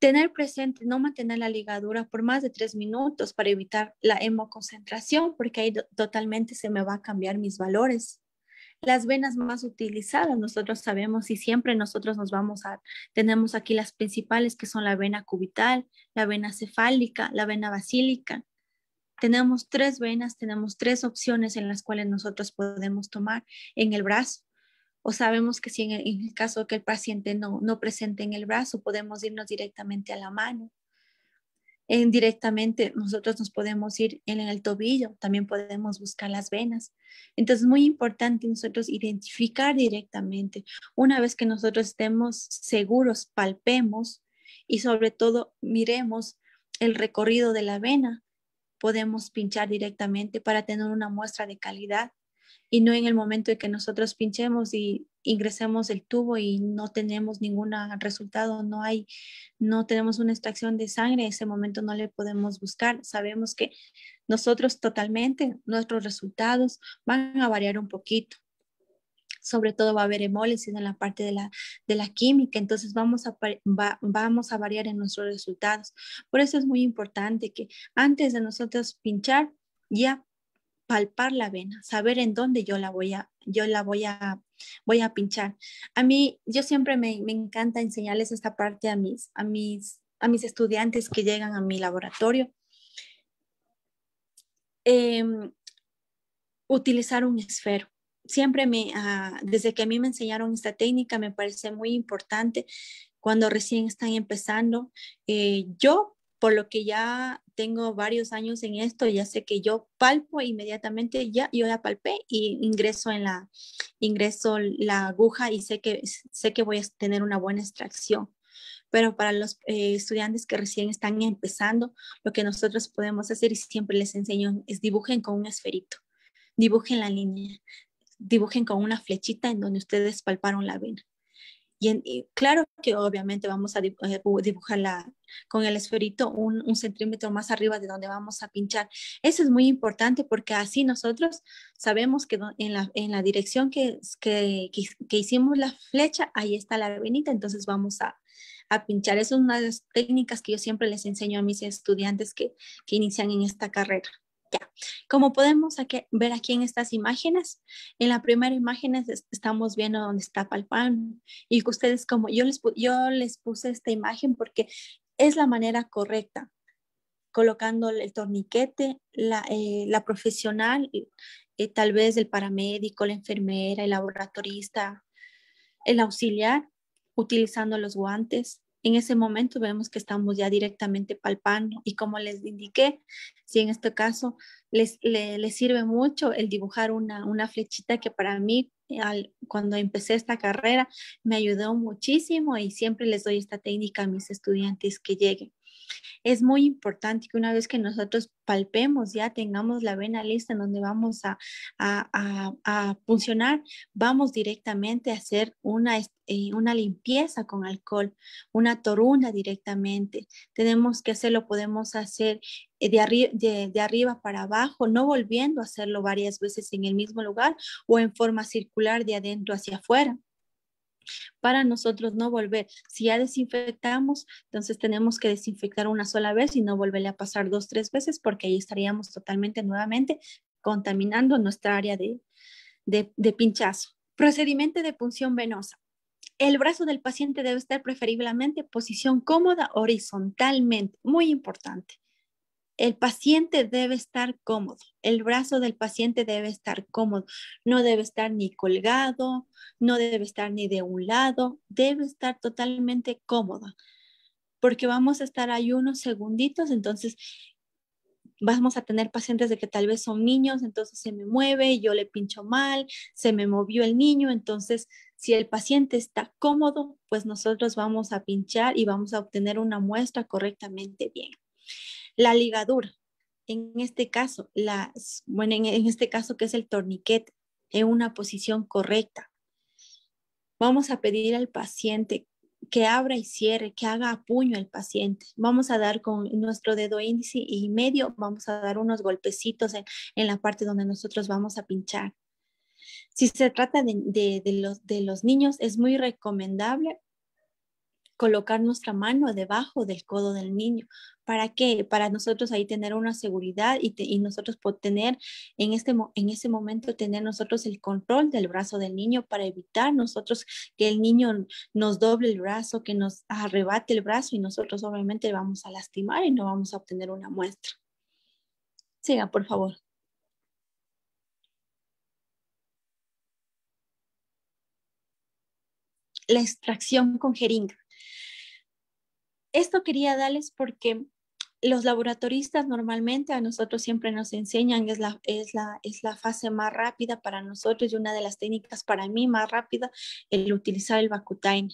Tener presente, no mantener la ligadura por más de tres minutos para evitar la hemoconcentración, porque ahí totalmente se me va a cambiar mis valores. Las venas más utilizadas, nosotros sabemos y siempre nosotros nos vamos a, tenemos aquí las principales que son la vena cubital, la vena cefálica, la vena basílica. Tenemos tres venas, tenemos tres opciones en las cuales nosotros podemos tomar en el brazo o sabemos que si en el, caso que el paciente no, no presente en el brazo, podemos irnos directamente a la mano. En directamente nosotros nos podemos ir en el tobillo, también podemos buscar las venas. Entonces es muy importante nosotros identificar directamente. Una vez que nosotros estemos seguros, palpemos y sobre todo miremos el recorrido de la vena, podemos pinchar directamente para tener una muestra de calidad y no en el momento de que nosotros pinchemos y ingresemos el tubo y no tenemos ningún resultado, no hay, no tenemos una extracción de sangre, en ese momento no le podemos buscar. Sabemos que nosotros totalmente, nuestros resultados van a variar un poquito. Sobre todo va a haber hemólisis en la parte de la, de la química, entonces vamos a, vamos a variar en nuestros resultados. Por eso es muy importante que antes de nosotros pinchar, ya palpar la vena, saber en dónde yo la voy a, yo la voy a, voy a pinchar. A mí, yo siempre me, me encanta enseñarles esta parte a mis, a, mis, a mis estudiantes que llegan a mi laboratorio. Em, utilizar un esfero. Siempre me, ah, desde que a mí me enseñaron esta técnica, me parece muy importante cuando recién están empezando. Eh, yo por lo que ya tengo varios años en esto, ya sé que yo palpo inmediatamente, ya yo la palpé y ingreso en la ingreso la aguja y sé que sé que voy a tener una buena extracción. Pero para los eh, estudiantes que recién están empezando, lo que nosotros podemos hacer y siempre les enseño es dibujen con un esferito, dibujen la línea, dibujen con una flechita en donde ustedes palparon la vena. Y, claro que obviamente vamos a eh, dibujarla con el esferito un, centímetro más arriba de donde vamos a pinchar. Eso es muy importante porque así nosotros sabemos que en la, en la dirección que, que, que, hicimos la flecha, ahí está la venita, entonces vamos a, a pinchar. Es una de las técnicas que yo siempre les enseño a mis estudiantes que, que inician en esta carrera como podemos ver aquí en estas imágenes, en la primera imagen estamos viendo dónde está Palpán y que ustedes como yo les, yo les puse esta imagen porque es la manera correcta, colocando el torniquete, la, eh, profesional, eh, tal vez el paramédico, la enfermera, el laboratorista, el auxiliar, utilizando los guantes, en ese momento vemos que estamos ya directamente palpando y como les indiqué, si en este caso les, sirve mucho el dibujar una, una flechita que para mí al, cuando empecé esta carrera me ayudó muchísimo y siempre les doy esta técnica a mis estudiantes que lleguen es muy importante que una vez que nosotros palpemos, ya tengamos la vena lista en donde vamos a, funcionar, vamos directamente a hacer una, eh, limpieza con alcohol, una toruna directamente. Tenemos que hacerlo, podemos hacer eh, de, de, arriba para abajo, no volviendo a hacerlo varias veces en el mismo lugar o en forma circular de adentro hacia afuera para nosotros no volver. Si ya desinfectamos, entonces tenemos que desinfectar una sola vez y no volverle a pasar dos, tres veces porque ahí estaríamos totalmente nuevamente contaminando nuestra área de, de pinchazo. Procedimiento de punción venosa. El brazo del paciente debe estar preferiblemente en posición cómoda horizontalmente, muy importante el paciente debe estar cómodo, el brazo del paciente debe estar cómodo, no debe estar ni colgado, no debe estar ni de un lado, debe estar totalmente cómodo, porque vamos a estar ahí unos segunditos, entonces vamos a tener pacientes de que tal vez son niños, entonces se me mueve, yo le pincho mal, se me movió el niño, entonces si el paciente está cómodo, pues nosotros vamos a pinchar y vamos a obtener una muestra correctamente bien. La ligadura, en este caso, las, bueno, en, este caso que es el torniquete, en una posición correcta. Vamos a pedir al paciente que abra y cierre, que haga a puño el paciente. Vamos a dar con nuestro dedo índice y medio, vamos a dar unos golpecitos en, la parte donde nosotros vamos a pinchar. Si se trata los, de los niños, es muy recomendable colocar nuestra mano debajo del codo del niño. ¿Para qué? Para nosotros ahí tener una seguridad y, nosotros y nosotros tener en, este, en ese momento tener nosotros el control del brazo del niño para evitar nosotros que el niño nos doble el brazo, que nos arrebate el brazo y nosotros obviamente vamos a lastimar y no vamos a obtener una muestra. Siga, por favor. La extracción con jeringa esto quería darles porque los laboratoristas normalmente a nosotros siempre nos enseñan, es la, es, es la fase más rápida para nosotros y una de las técnicas para mí más rápida, el utilizar el vacutainer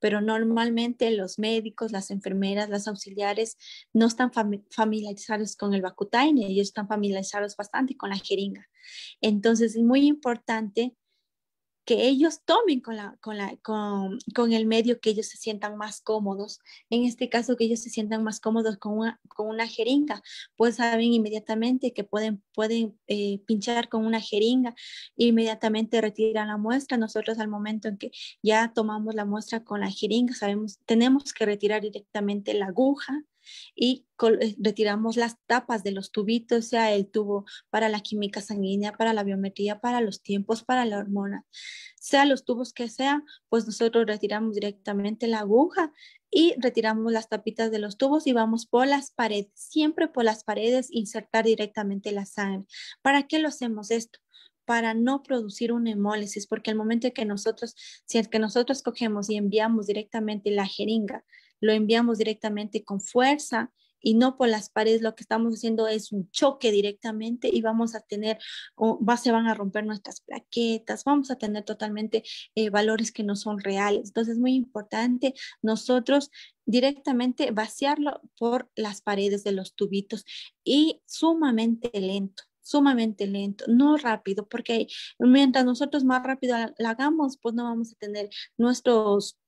Pero normalmente los médicos, las enfermeras, las auxiliares no están familiarizados con el vacutainer ellos están familiarizados bastante con la jeringa. Entonces es muy importante que ellos tomen con, el medio que ellos se sientan más cómodos. En este caso, que ellos se sientan más cómodos con una, jeringa, pues saben inmediatamente que pueden, pueden eh, pinchar con una jeringa e inmediatamente retiran la muestra. Nosotros al momento en que ya tomamos la muestra con la jeringa, sabemos, tenemos que retirar directamente la aguja y eh, retiramos las tapas de los tubitos, sea, el tubo para la química sanguínea, para la biometría, para los tiempos, para la hormona, sea los tubos que sean, pues nosotros retiramos directamente la aguja y retiramos las tapitas de los tubos y vamos por las paredes, siempre por las paredes, insertar directamente la sangre. ¿Para qué lo hacemos esto? para no producir una hemólisis, porque el momento que nosotros, si que nosotros cogemos y enviamos directamente la jeringa lo enviamos directamente con fuerza y no por las paredes. Lo que estamos haciendo es un choque directamente y vamos a tener, o se van a romper nuestras plaquetas, vamos a tener totalmente eh, valores que no son reales. Entonces es muy importante nosotros directamente vaciarlo por las paredes de los tubitos y sumamente lento sumamente lento, no rápido, porque mientras nosotros más rápido lo hagamos, pues no vamos a tener nuestros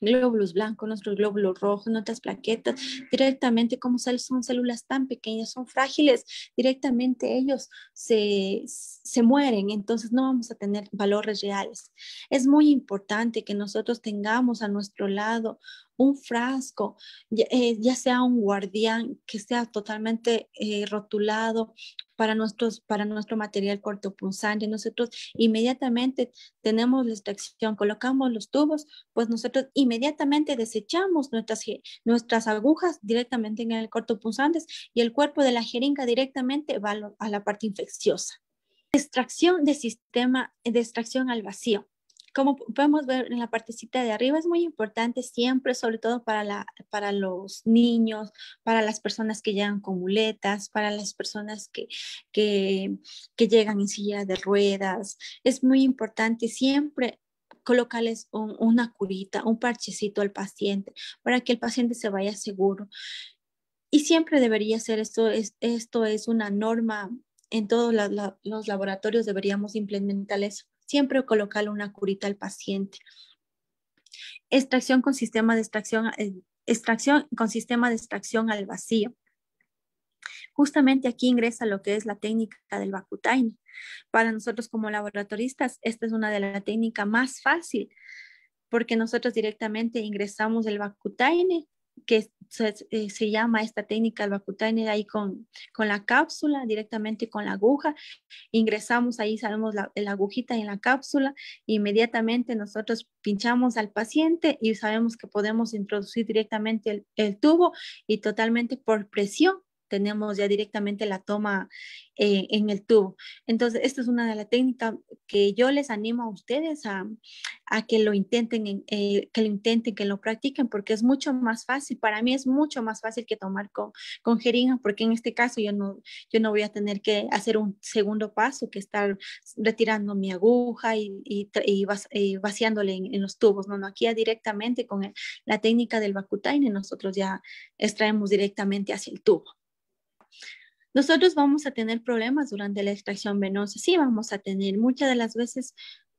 glóbulos blancos, nuestros glóbulos rojos, nuestras plaquetas, directamente como son células tan pequeñas, son frágiles, directamente ellos se, se mueren, entonces no vamos a tener valores reales. Es muy importante que nosotros tengamos a nuestro lado un frasco, eh, ya, sea un guardián que sea totalmente eh, rotulado para, nuestros, para nuestro material cortopunzante. Nosotros inmediatamente tenemos la extracción, colocamos los tubos, pues nosotros inmediatamente desechamos nuestras, nuestras agujas directamente en el cortopunzante y el cuerpo de la jeringa directamente va a la parte infecciosa. Extracción de sistema de extracción al vacío. Como podemos ver en la partecita de arriba, es muy importante siempre, sobre todo para, la, para los niños, para las personas que llegan con muletas, para las personas que, que, llegan en silla de ruedas. Es muy importante siempre colocarles una curita, un parchecito al paciente para que el paciente se vaya seguro. Y siempre debería ser esto, es, esto es una norma en todos los laboratorios, deberíamos implementar eso siempre colocarle una curita al paciente. Extracción con sistema de extracción, eh, extracción con sistema de extracción al vacío. Justamente aquí ingresa lo que es la técnica del Bakutaini. Para nosotros como laboratoristas, esta es una de las técnicas más fácil porque nosotros directamente ingresamos el Bakutaini que eh, se, llama esta técnica albacutánea, ahí con, con la cápsula, directamente con la aguja. Ingresamos ahí, salimos la, agujita en la cápsula, inmediatamente nosotros pinchamos al paciente y sabemos que podemos introducir directamente el tubo y totalmente por presión tenemos ya directamente la toma eh, en el tubo. Entonces, esta es una de las técnicas que yo les animo a ustedes a, que lo intenten, eh, que lo intenten, que lo practiquen, porque es mucho más fácil. Para mí es mucho más fácil que tomar con, con jeringa, porque en este caso yo no, yo no voy a tener que hacer un segundo paso que estar retirando mi aguja y, vaciándole en, los tubos. No, aquí ya directamente con la técnica del vacutainer nosotros ya extraemos directamente hacia el tubo. Nosotros vamos a tener problemas durante la extracción venosa, sí vamos a tener. Muchas de las veces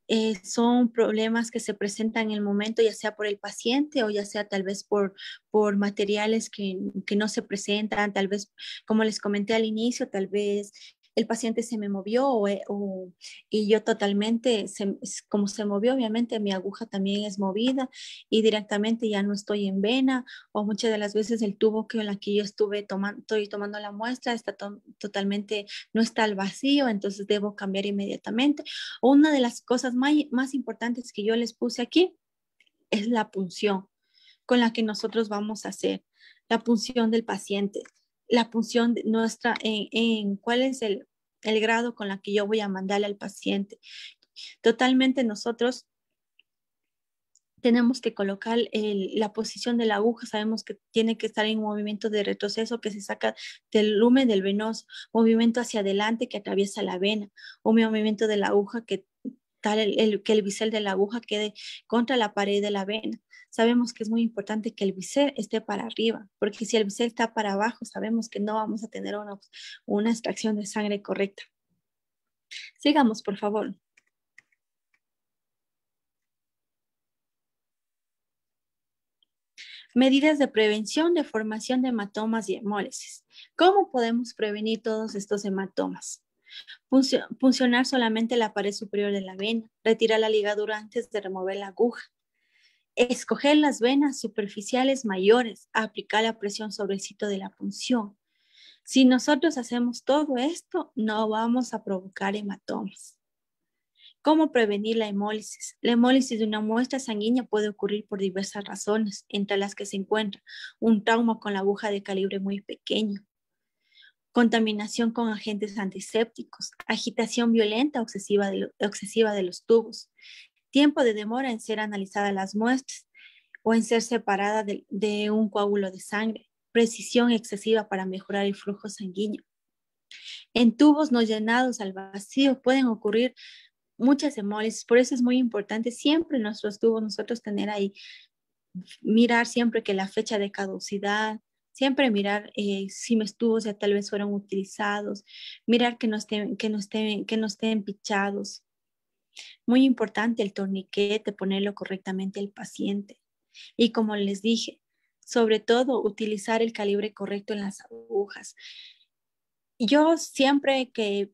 eh, son problemas que se presentan en el momento, ya sea por el paciente o ya sea tal vez por, por materiales que no se presentan, tal vez, como les comenté al inicio, tal vez el paciente se me movió eh, y yo totalmente, como se movió, obviamente mi aguja también es movida y directamente ya no estoy en vena o muchas de las veces el tubo que en la que yo estuve tomando, estoy tomando la muestra está totalmente, no está al vacío, entonces debo cambiar inmediatamente. Una de las cosas más, importantes que yo les puse aquí es la punción con la que nosotros vamos a hacer, la punción del paciente, la punción nuestra, en, cuál es el, el grado con la que yo voy a mandarle al paciente. Totalmente nosotros tenemos que colocar la posición de la aguja, sabemos que tiene que estar en un movimiento de retroceso que se saca del lumen del venoso, movimiento hacia adelante que atraviesa la vena, o movimiento de la aguja que tal que el bisel de la aguja quede contra la pared de la vena sabemos que es muy importante que el bisel esté para arriba, porque si el bisel está para abajo, sabemos que no vamos a tener una, extracción de sangre correcta. Sigamos, por favor. Medidas de prevención de formación de hematomas y hemólisis. ¿Cómo podemos prevenir todos estos hematomas? Funcionar solamente la pared superior de la vena, retirar la ligadura antes de remover la aguja, Escoger las venas superficiales mayores aplicar la presión sobre el sitio de la punción. Si nosotros hacemos todo esto, no vamos a provocar hematomas. ¿Cómo prevenir la hemólisis? La hemólisis de una muestra sanguínea puede ocurrir por diversas razones, entre las que se encuentra un trauma con la aguja de calibre muy pequeño, contaminación con agentes antisépticos, agitación violenta o excesiva de los tubos, tiempo de demora en ser analizadas las muestras o en ser separada de, un coágulo de sangre, precisión excesiva para mejorar el flujo sanguíneo. En tubos no llenados al vacío pueden ocurrir muchas hemólisis, por eso es muy importante siempre nuestros tubos nosotros tener ahí, mirar siempre que la fecha de caducidad, siempre mirar eh, si mis tubos ya tal vez fueron utilizados, mirar que no estén, que no estén, que no estén pichados, muy importante el torniquete, ponerlo correctamente al paciente. Y como les dije, sobre todo utilizar el calibre correcto en las agujas. Yo siempre que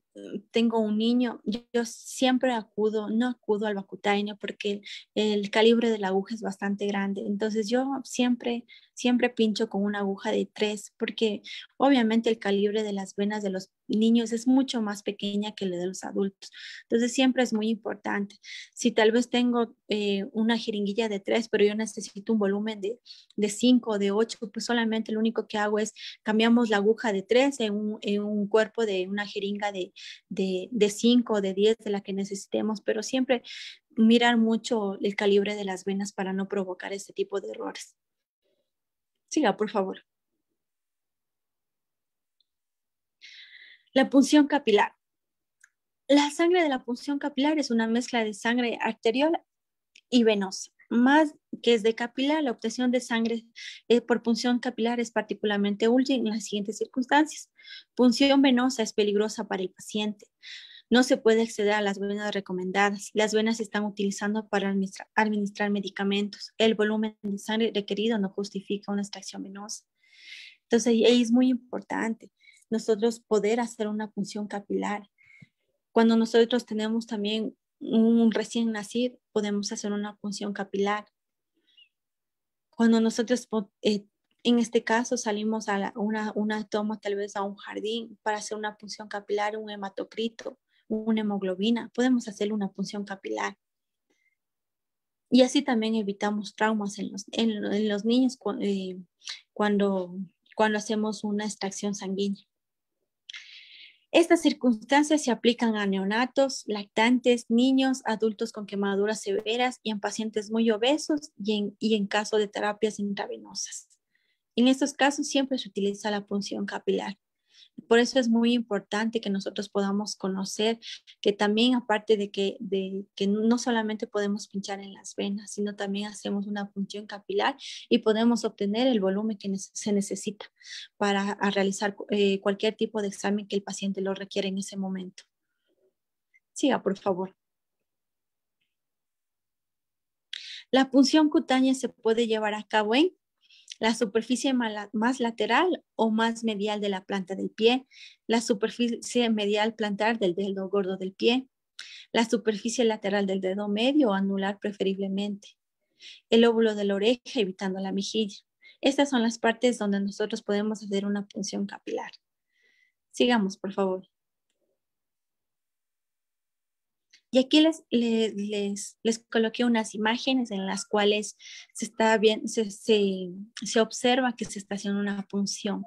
tengo un niño, yo, siempre acudo, no acudo al vacutainio porque el, calibre de la aguja es bastante grande. Entonces yo siempre, siempre pincho con una aguja de tres porque obviamente el calibre de las venas de los niños es mucho más pequeña que el de los adultos. Entonces siempre es muy importante. Si tal vez tengo eh, una jeringuilla de tres, pero yo necesito un volumen de, de cinco o de ocho, pues solamente lo único que hago es cambiamos la aguja de tres en un, en un cuerpo de una jeringa de de, de o de 10, de la que necesitemos, pero siempre mirar mucho el calibre de las venas para no provocar este tipo de errores. Siga, por favor. La punción capilar. La sangre de la punción capilar es una mezcla de sangre arterial y venosa más que es de capilar. La obtención de sangre eh, por punción capilar es particularmente útil en las siguientes circunstancias. Punción venosa es peligrosa para el paciente. No se puede acceder a las venas recomendadas. Las venas se están utilizando para administrar medicamentos. El volumen de sangre requerido no justifica una extracción venosa. Entonces, es muy importante nosotros poder hacer una punción capilar. Cuando nosotros tenemos también un recién nacido, podemos hacer una punción capilar. Cuando nosotros, eh, en este caso, salimos a una, toma tal vez a un jardín para hacer una punción capilar, un hematocrito, una hemoglobina, podemos hacer una punción capilar. Y así también evitamos traumas en los, en, los niños eh, cuando, cuando hacemos una extracción sanguínea. Estas circunstancias se aplican a neonatos, lactantes, niños, adultos con quemaduras severas y en pacientes muy obesos y en, caso de terapias intravenosas. En estos casos siempre se utiliza la punción capilar. Por eso es muy importante que nosotros podamos conocer que también aparte de que, no solamente podemos pinchar en las venas, sino también hacemos una punción capilar y podemos obtener el volumen que se necesita para realizar eh, cualquier tipo de examen que el paciente lo requiere en ese momento. Siga, por favor. La punción cutánea se puede llevar a cabo en la superficie más lateral o más medial de la planta del pie, la superficie medial plantar del dedo gordo del pie, la superficie lateral del dedo medio o anular preferiblemente, el óvulo de la oreja evitando la mejilla. Estas son las partes donde nosotros podemos hacer una punción capilar. Sigamos, por favor. Y aquí les, les, les, coloqué unas imágenes en las cuales se, está bien, se, observa que se está haciendo una punción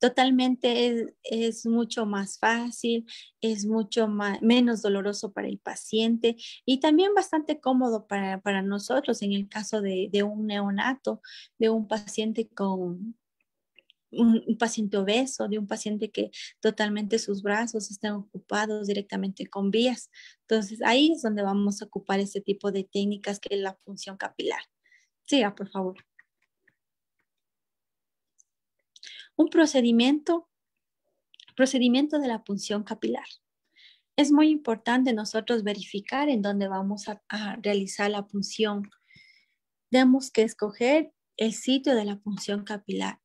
totalmente es, mucho más fácil, es mucho menos doloroso para el paciente y también bastante cómodo para, nosotros en el caso de, de, un neonato, de un paciente con, un, paciente obeso, de un paciente que totalmente sus brazos están ocupados directamente con vías. Entonces ahí es donde vamos a ocupar este tipo de técnicas que es la función capilar. Siga, por favor. Un procedimiento, procedimiento de la punción capilar. Es muy importante nosotros verificar en dónde vamos a, realizar la punción. Tenemos que escoger el sitio de la punción capilar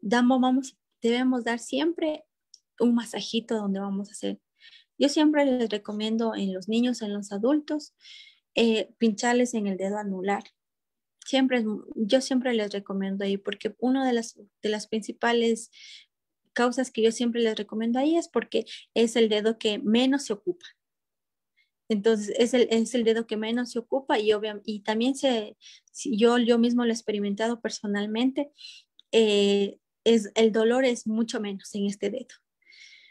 damos, vamos, debemos dar siempre un masajito donde vamos a hacer. Yo siempre les recomiendo en los niños, en los adultos, eh, pincharles en el dedo anular. Siempre, yo siempre les recomiendo ahí, porque una de las, de las principales causas que yo siempre les recomiendo ahí es porque es el dedo que menos se ocupa. Entonces, es el, es el dedo que menos se ocupa y, obviamente, y también se, yo, yo mismo lo he experimentado personalmente. Eh, es, el dolor es mucho menos en este dedo.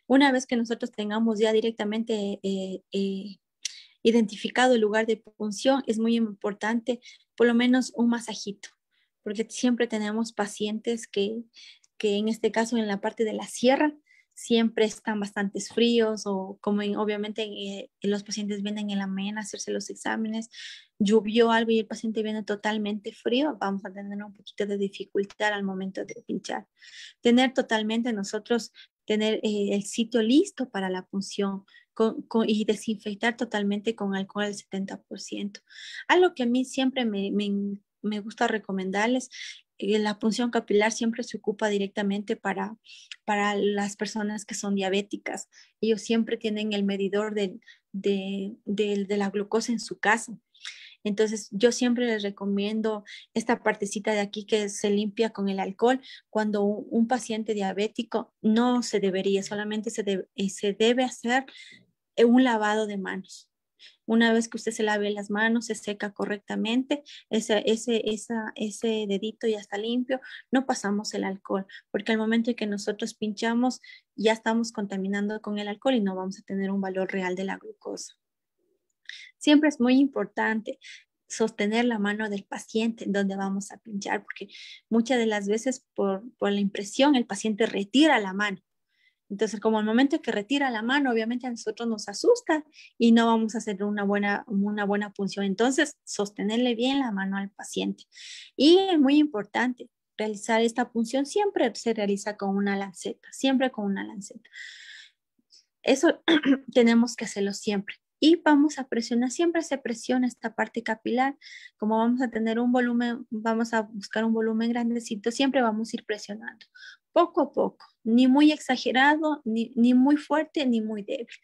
Una vez que nosotros tengamos ya directamente eh, eh, identificado el lugar de punción, es muy importante por lo menos un masajito, porque siempre tenemos pacientes que, que en este caso en la parte de la sierra siempre están bastante fríos o como obviamente eh, los pacientes vienen en la mañana a hacerse los exámenes, llovió algo y el paciente viene totalmente frío, vamos a tener un poquito de dificultad al momento de pinchar. Tener totalmente nosotros, tener eh, el sitio listo para la punción, y desinfectar totalmente con alcohol el 70%. Algo que a mí siempre me, me, me gusta recomendarles eh, la punción capilar siempre se ocupa directamente para, las personas que son diabéticas. Ellos siempre tienen el medidor de, la glucosa en su casa. Entonces, yo siempre les recomiendo esta partecita de aquí que se limpia con el alcohol. Cuando un, paciente diabético no se debería, solamente se debe eh, hacer eh, un lavado de manos una vez que usted se lave las manos, se seca correctamente, ese, dedito ya está limpio, no pasamos el alcohol, porque al momento en que nosotros pinchamos, ya estamos contaminando con el alcohol y no vamos a tener un valor real de la glucosa. Siempre es muy importante sostener la mano del paciente donde vamos a pinchar, porque muchas de las veces por, la impresión el paciente retira la mano entonces, como el momento que retira la mano, obviamente a nosotros nos asusta y no vamos a hacer una buena, una buena punción. Entonces, sostenerle bien la mano al paciente. Y es muy importante, realizar esta punción siempre se realiza con una lanceta, siempre con una lanceta. Eso tenemos que hacerlo siempre. Y vamos a presionar, siempre se presiona esta parte capilar. Como vamos a tener un volumen, vamos a buscar un volumen grandecito, siempre vamos a ir presionando poco a poco, ni muy exagerado, ni, ni muy fuerte, ni muy débil.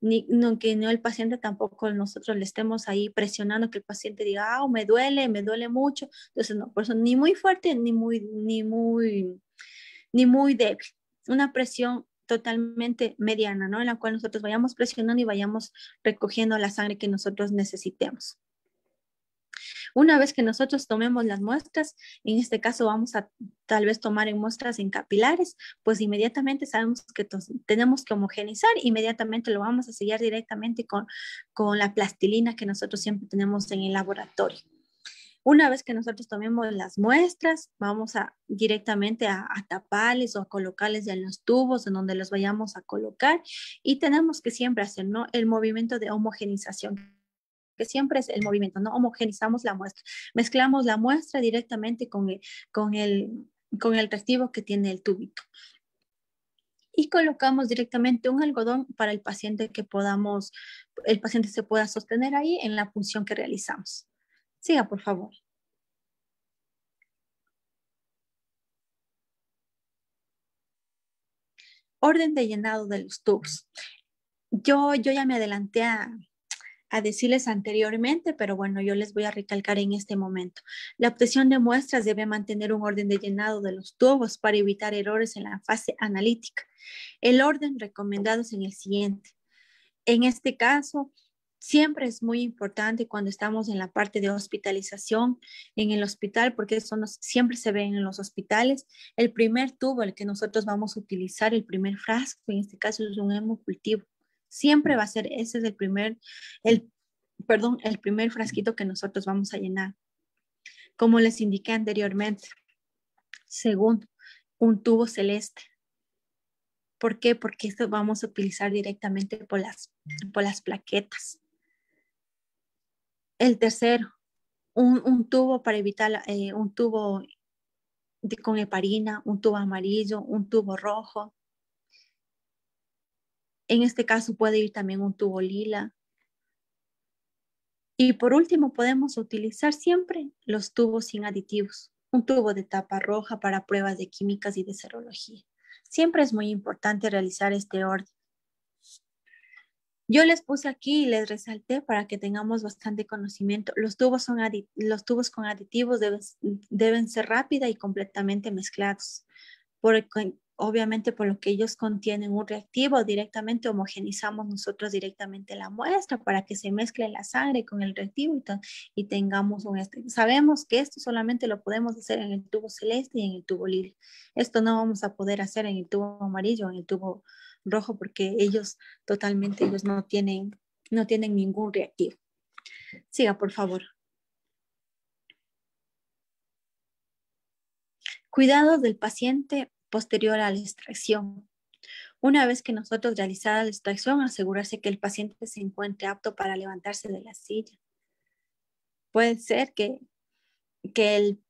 Ni, no, no el paciente tampoco nosotros le estemos ahí presionando que el paciente diga, ah, me duele, me duele mucho. Entonces, no, por eso ni muy fuerte, ni muy, ni muy, ni muy débil. Una presión totalmente mediana, ¿no? En la cual nosotros vayamos presionando y vayamos recogiendo la sangre que nosotros necesitemos. Una vez que nosotros tomemos las muestras, en este caso vamos a tal vez tomar en muestras en capilares, pues inmediatamente sabemos que tenemos que homogenizar, inmediatamente lo vamos a sellar directamente con, con la plastilina que nosotros siempre tenemos en el laboratorio. Una vez que nosotros tomemos las muestras, vamos a directamente a, taparles o a colocarles en los tubos en donde los vayamos a colocar y tenemos que siempre hacer ¿no? el movimiento de homogenización que siempre es el movimiento, ¿no? Homogenizamos la muestra, mezclamos la muestra directamente con el, con con el reactivo que tiene el túbito y colocamos directamente un algodón para el paciente que podamos, el paciente se pueda sostener ahí en la punción que realizamos. Siga, por favor. Orden de llenado de los tubos. Yo, yo ya me adelanté a, a decirles anteriormente, pero bueno, yo les voy a recalcar en este momento. La obtención de muestras debe mantener un orden de llenado de los tubos para evitar errores en la fase analítica. El orden recomendado es en el siguiente. En este caso, siempre es muy importante cuando estamos en la parte de hospitalización en el hospital, porque eso siempre se ve en los hospitales. El primer tubo, el que nosotros vamos a utilizar, el primer frasco, en este caso es un hemocultivo. Siempre va a ser, ese es el primer, el, perdón, el primer frasquito que nosotros vamos a llenar. Como les indiqué anteriormente, segundo, un tubo celeste. ¿Por qué? Porque esto vamos a utilizar directamente por las, por las plaquetas. El tercero, un, tubo para evitar eh, un tubo de, con heparina, un tubo amarillo, un tubo rojo, en este caso puede ir también un tubo lila. Y por último, podemos utilizar siempre los tubos sin aditivos, un tubo de tapa roja para pruebas de químicas y de serología. Siempre es muy importante realizar este orden. Yo les puse aquí y les resalté para que tengamos bastante conocimiento. Los tubos, son los tubos con aditivos deben, ser rápida y completamente mezclados, por obviamente por lo que ellos contienen un reactivo, directamente homogenizamos nosotros directamente la muestra para que se mezcle la sangre con el reactivo y, tengamos un... Este, sabemos que esto solamente lo podemos hacer en el tubo celeste y en el tubo lila. Esto no vamos a poder hacer en el tubo amarillo, en el tubo rojo, porque ellos totalmente, ellos no tienen, no tienen ningún reactivo. Siga, por favor. Cuidado del paciente posterior a la extracción. Una vez que nosotros realizada la extracción, asegurarse que el paciente se encuentre apto para levantarse de la silla. Puede ser que, que el,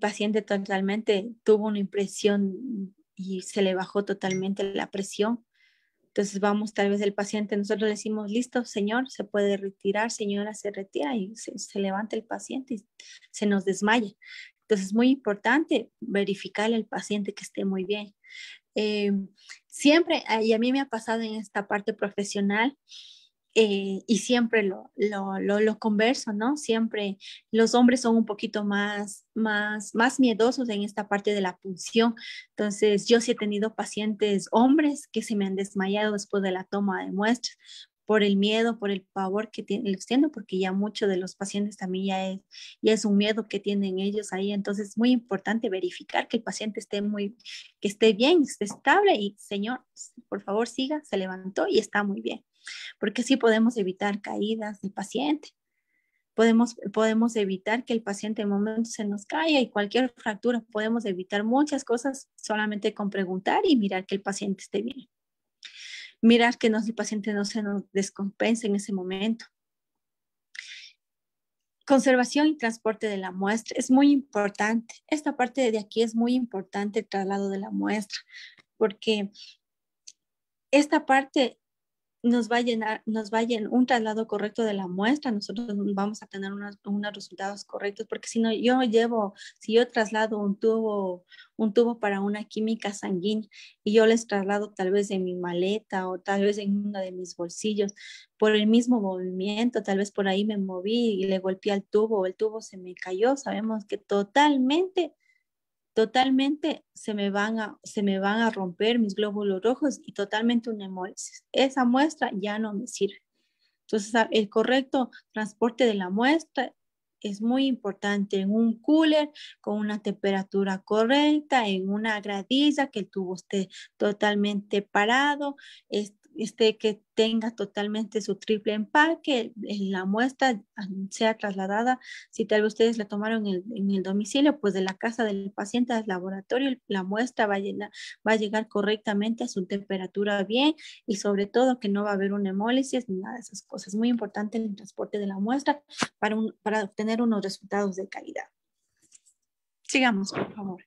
paciente totalmente tuvo una impresión y se le bajó totalmente la presión. Entonces vamos, tal vez el paciente, nosotros le decimos, listo, señor, se puede retirar, señora, se retira y se, se levanta el paciente y se nos desmaya. Entonces es muy importante verificar al paciente que esté muy bien. Eh, siempre, ah, y a mí me ha pasado en esta parte profesional, eh, y siempre lo, lo, converso, ¿no? Siempre los hombres son un poquito más, más, más miedosos en esta parte de la punción. Entonces, yo sí he tenido pacientes hombres que se me han desmayado después de la toma de muestras por el miedo, por el pavor que tienen, les tiendo, porque ya muchos de los pacientes también ya es, es un miedo que tienen ellos ahí. Entonces es muy importante verificar que el paciente esté muy, que esté bien, esté estable y señor, por favor siga, se levantó y está muy bien, porque así podemos evitar caídas del paciente. Podemos, podemos evitar que el paciente en momento se nos caiga y cualquier fractura. Podemos evitar muchas cosas solamente con preguntar y mirar que el paciente esté bien mirar que no, el paciente no se nos descompense en ese momento. Conservación y transporte de la muestra es muy importante. Esta parte de aquí es muy importante, el traslado de la muestra, porque esta parte nos va a llenar, nos va a llenar un traslado correcto de la muestra, nosotros vamos a tener unos, resultados correctos, porque si no, yo llevo, si yo traslado un tubo, un tubo para una química sanguínea y yo les traslado tal vez en mi maleta o tal vez en uno de mis bolsillos, por el mismo movimiento, tal vez por ahí me moví y le golpeé al tubo o el tubo se me cayó, sabemos que totalmente totalmente se me van a, se me van a romper mis glóbulos rojos y totalmente una hemólisis. Esa muestra ya no me sirve. Entonces, el correcto transporte de la muestra es muy importante en un cooler con una temperatura correcta, en una gradilla que el tubo esté totalmente parado, este, que tenga totalmente su triple empaque, eh, la muestra ah, sea trasladada, si tal vez ustedes la tomaron en el, domicilio, pues de la casa del paciente al laboratorio, la muestra va a, llegar, va a, llegar correctamente a su temperatura bien y sobre todo que no va a haber una hemólisis ni nada de esas cosas. Muy importante el transporte de la muestra para, para obtener unos resultados de calidad. Sigamos, por favor.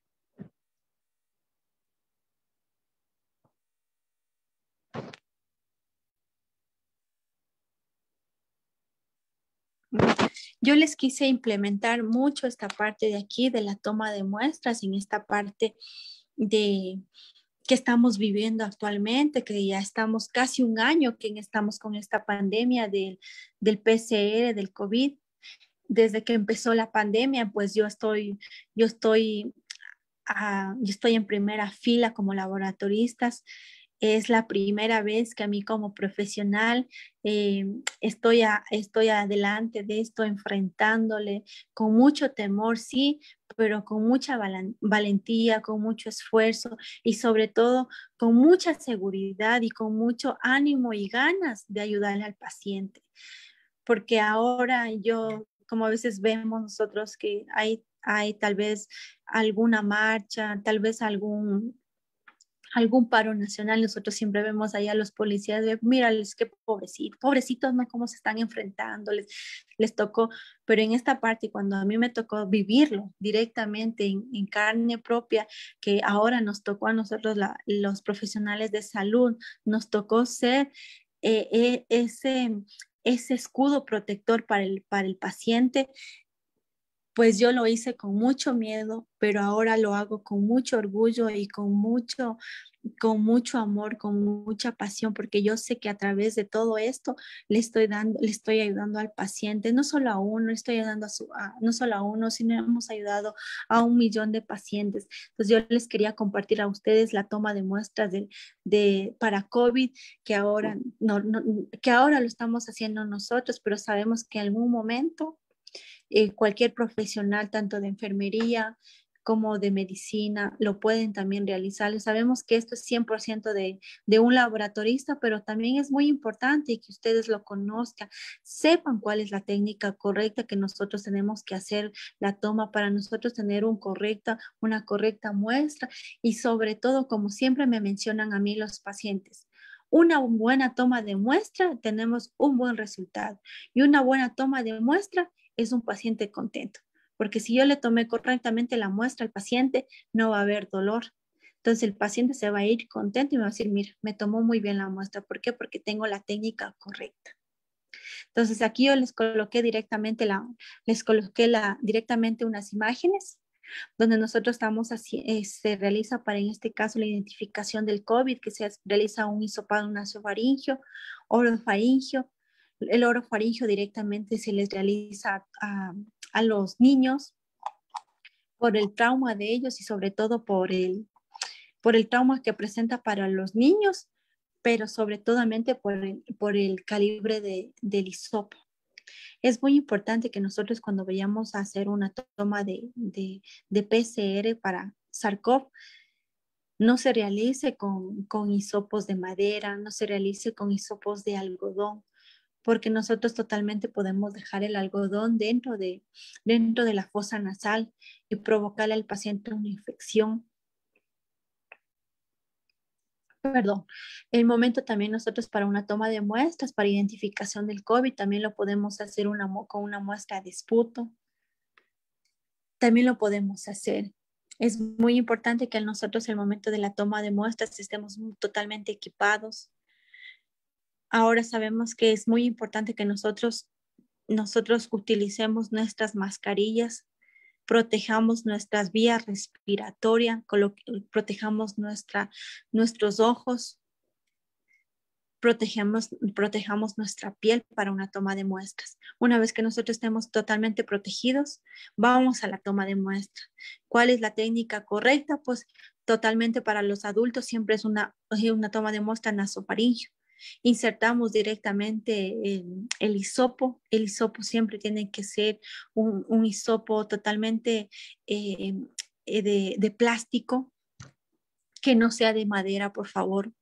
Yo les quise implementar mucho esta parte de aquí, de la toma de muestras, en esta parte de que estamos viviendo actualmente, que ya estamos casi un año que estamos con esta pandemia del, del PCR, del COVID. Desde que empezó la pandemia, pues yo estoy, yo estoy, ah, yo estoy en primera fila como laboratoristas es la primera vez que a mí como profesional eh, estoy, a, estoy adelante de esto, enfrentándole con mucho temor, sí, pero con mucha valentía, con mucho esfuerzo y sobre todo con mucha seguridad y con mucho ánimo y ganas de ayudarle al paciente. Porque ahora yo, como a veces vemos nosotros que hay hay tal vez alguna marcha, tal vez algún algún paro nacional, nosotros siempre vemos ahí a los policías, de, mírales qué pobrecitos, pobrecitos, ¿no? Cómo se están enfrentando, les, les tocó, pero en esta parte, cuando a mí me tocó vivirlo directamente en, carne propia, que ahora nos tocó a nosotros los profesionales de salud, nos tocó ser eh, eh, ese, ese escudo protector para el, para el paciente, pues yo lo hice con mucho miedo, pero ahora lo hago con mucho orgullo y con mucho, con mucho amor, con mucha pasión, porque yo sé que a través de todo esto le estoy dando, le estoy ayudando al paciente, no solo a uno, estoy ayudando a no solo a uno, sino hemos ayudado a un millón de pacientes. Entonces yo les quería compartir a ustedes la toma de muestras de, para COVID, que ahora, que ahora lo estamos haciendo nosotros, pero sabemos que en algún momento eh, cualquier profesional, tanto de enfermería como de medicina, lo pueden también realizar. Sabemos que esto es 100% de, de un laboratorista, pero también es muy importante que ustedes lo conozcan, sepan cuál es la técnica correcta que nosotros tenemos que hacer la toma para nosotros tener un correcta, una correcta muestra y sobre todo, como siempre me mencionan a mí los pacientes, una buena toma de muestra, tenemos un buen resultado. Y una buena toma de muestra es un paciente contento, porque si yo le tomé correctamente la muestra al paciente, no va a haber dolor. Entonces el paciente se va a ir contento y me va a decir, mira, me tomó muy bien la muestra. ¿Por qué? Porque tengo la técnica correcta. Entonces aquí yo les coloqué directamente la, les coloqué la, directamente unas imágenes donde nosotros estamos así, eh, se realiza para en este caso la identificación del COVID, que se realiza un hisopado nasofaringio, orofaringio, el oro orofaringio directamente se les realiza a, los niños por el trauma de ellos y sobre todo por el, por el trauma que presenta para los niños, pero sobre todo por el, por el calibre del hisopo. Es muy importante que nosotros cuando vayamos a hacer una toma de, de, PCR para SARCOV, no se realice con, con hisopos de madera, no se realice con hisopos de algodón, porque nosotros totalmente podemos dejar el algodón dentro de, dentro de la fosa nasal y provocarle al paciente una infección. Perdón, el momento también nosotros para una toma de muestras, para identificación del COVID, también lo podemos hacer una, con una muestra de esputo. También lo podemos hacer. Es muy importante que nosotros el momento de la toma de muestras estemos totalmente equipados, ahora sabemos que es muy importante que nosotros, nosotros utilicemos nuestras mascarillas, protejamos nuestras vías respiratorias, protejamos nuestra, nuestros ojos, protejamos, protejamos nuestra piel para una toma de muestras. Una vez que nosotros estemos totalmente protegidos, vamos a la toma de muestra. ¿Cuál es la técnica correcta? Pues totalmente para los adultos siempre es una, una toma de muestra parillo insertamos directamente el, hisopo. El hisopo siempre tiene que ser un, un hisopo totalmente eh, eh, de, plástico, que no sea de madera, por favor.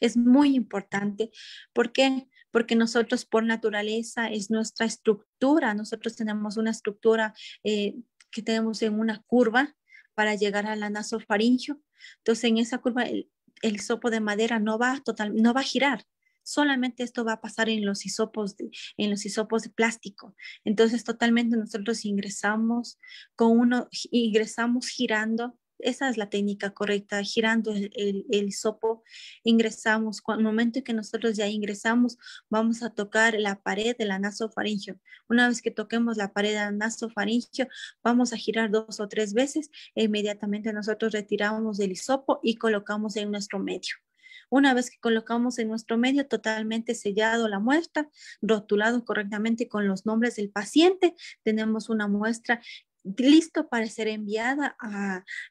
Es muy importante. ¿Por qué? porque nosotros por naturaleza es nuestra estructura, nosotros tenemos una estructura eh, que tenemos en una curva para llegar al la nasofaringio, entonces en esa curva el, el de madera no va, no va a girar, solamente esto va a pasar en los hisopos de, en los hisopos de plástico. Entonces, totalmente nosotros ingresamos con uno, ingresamos girando. Esa es la técnica correcta, girando el, hisopo, ingresamos. Cuando, el momento en que nosotros ya ingresamos, vamos a tocar la pared de la nasofaringio. Una vez que toquemos la pared de la nasofaringio, vamos a girar dos o tres veces e inmediatamente nosotros retiramos el hisopo y colocamos en nuestro medio. Una vez que colocamos en nuestro medio totalmente sellado la muestra, rotulado correctamente con los nombres del paciente, tenemos una muestra listo para ser enviada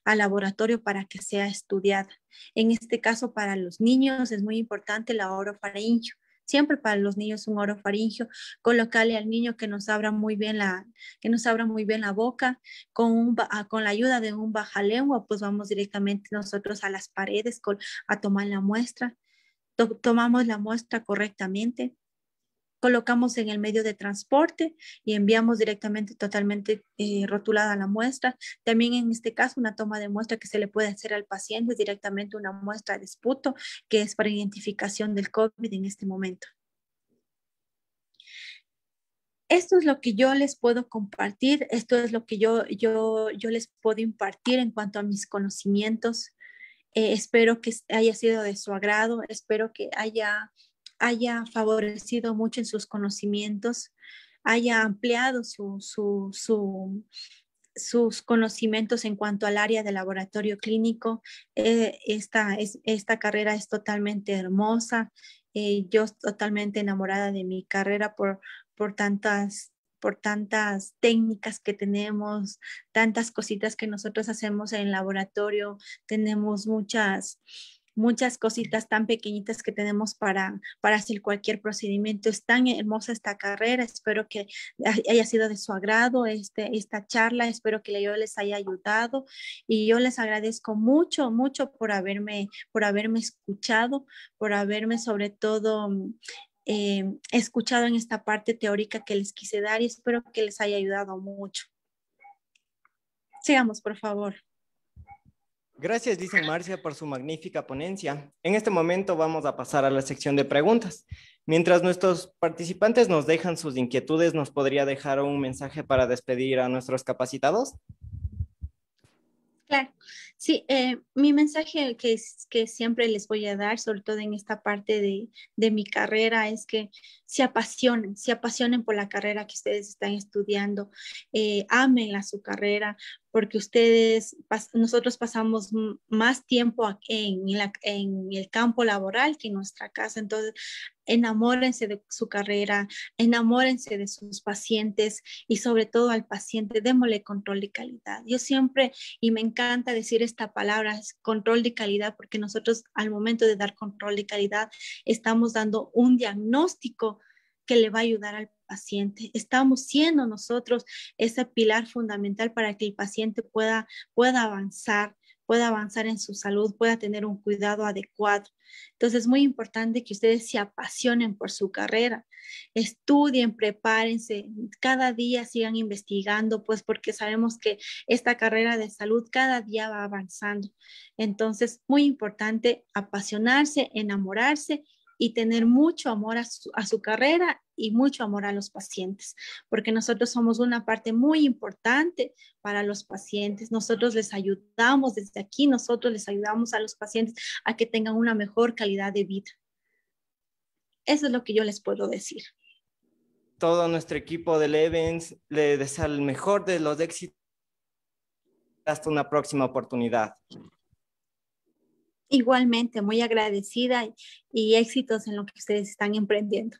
al laboratorio para que sea estudiada. En este caso, para los niños es muy importante la orofaringe siempre para los niños un oro faringio, colocarle al niño que nos abra muy bien la, que nos abra muy bien la boca, con, ah, con la ayuda de un bajalengua, pues vamos directamente nosotros a las paredes a tomar la muestra, tomamos la muestra correctamente, colocamos en el medio de transporte y enviamos directamente totalmente eh, rotulada la muestra. También en este caso una toma de muestra que se le puede hacer al paciente directamente una muestra de esputo que es para identificación del COVID en este momento. Esto es lo que yo les puedo compartir, esto es lo que yo, yo, yo les puedo impartir en cuanto a mis conocimientos. Eh, espero que haya sido de su agrado, espero que haya haya favorecido mucho en sus conocimientos, haya ampliado sus conocimientos en cuanto al área de laboratorio clínico. Eh, esta, es, esta carrera es totalmente hermosa. Eh, yo totalmente enamorada de mi carrera por, por tantas por tantas técnicas que tenemos, tantas cositas que nosotros hacemos en laboratorio, tenemos muchas, muchas cositas tan pequeñitas que tenemos para, para hacer cualquier procedimiento. Es tan hermosa esta carrera, espero que haya sido de su agrado este, esta charla, espero que yo les haya ayudado y yo les agradezco mucho, mucho por haberme, por haberme escuchado, por haberme sobre todo mm, eh, escuchado en esta parte teórica que les quise dar y espero que les haya ayudado mucho. Sigamos, por favor. Gracias, dice Marcia, por su magnífica ponencia. En este momento vamos a pasar a la sección de preguntas. Mientras nuestros participantes nos dejan sus inquietudes, ¿nos podría dejar un mensaje para despedir a nuestros capacitados? Claro, sí, eh, mi mensaje que, que siempre les voy a dar, sobre todo en esta parte de, de mi carrera, es que se apasionen, se apasionen por la carrera que ustedes están estudiando, amen eh, a su carrera, porque ustedes, nosotros pasamos más tiempo en, en el campo laboral que en nuestra casa, entonces enamórense de su carrera, enamórense de sus pacientes y sobre todo al paciente, démosle control de calidad. Yo siempre, y me encanta decir esta palabra, control de calidad, porque nosotros al momento de dar control de calidad estamos dando un diagnóstico que le va a ayudar al paciente. Estamos siendo nosotros ese pilar fundamental para que el paciente pueda, pueda avanzar pueda avanzar en su salud, pueda tener un cuidado adecuado. Entonces es muy importante que ustedes se apasionen por su carrera, estudien, prepárense, cada día sigan investigando, pues porque sabemos que esta carrera de salud cada día va avanzando. Entonces, muy importante apasionarse, enamorarse y tener mucho amor a su, a su carrera y mucho amor a los pacientes, porque nosotros somos una parte muy importante para los pacientes. Nosotros les ayudamos desde aquí, nosotros les ayudamos a los pacientes a que tengan una mejor calidad de vida. Eso es lo que yo les puedo decir. Todo nuestro equipo de Levens le desea el mejor de los éxitos. Hasta una próxima oportunidad. Igualmente, muy agradecida y éxitos en lo que ustedes están emprendiendo.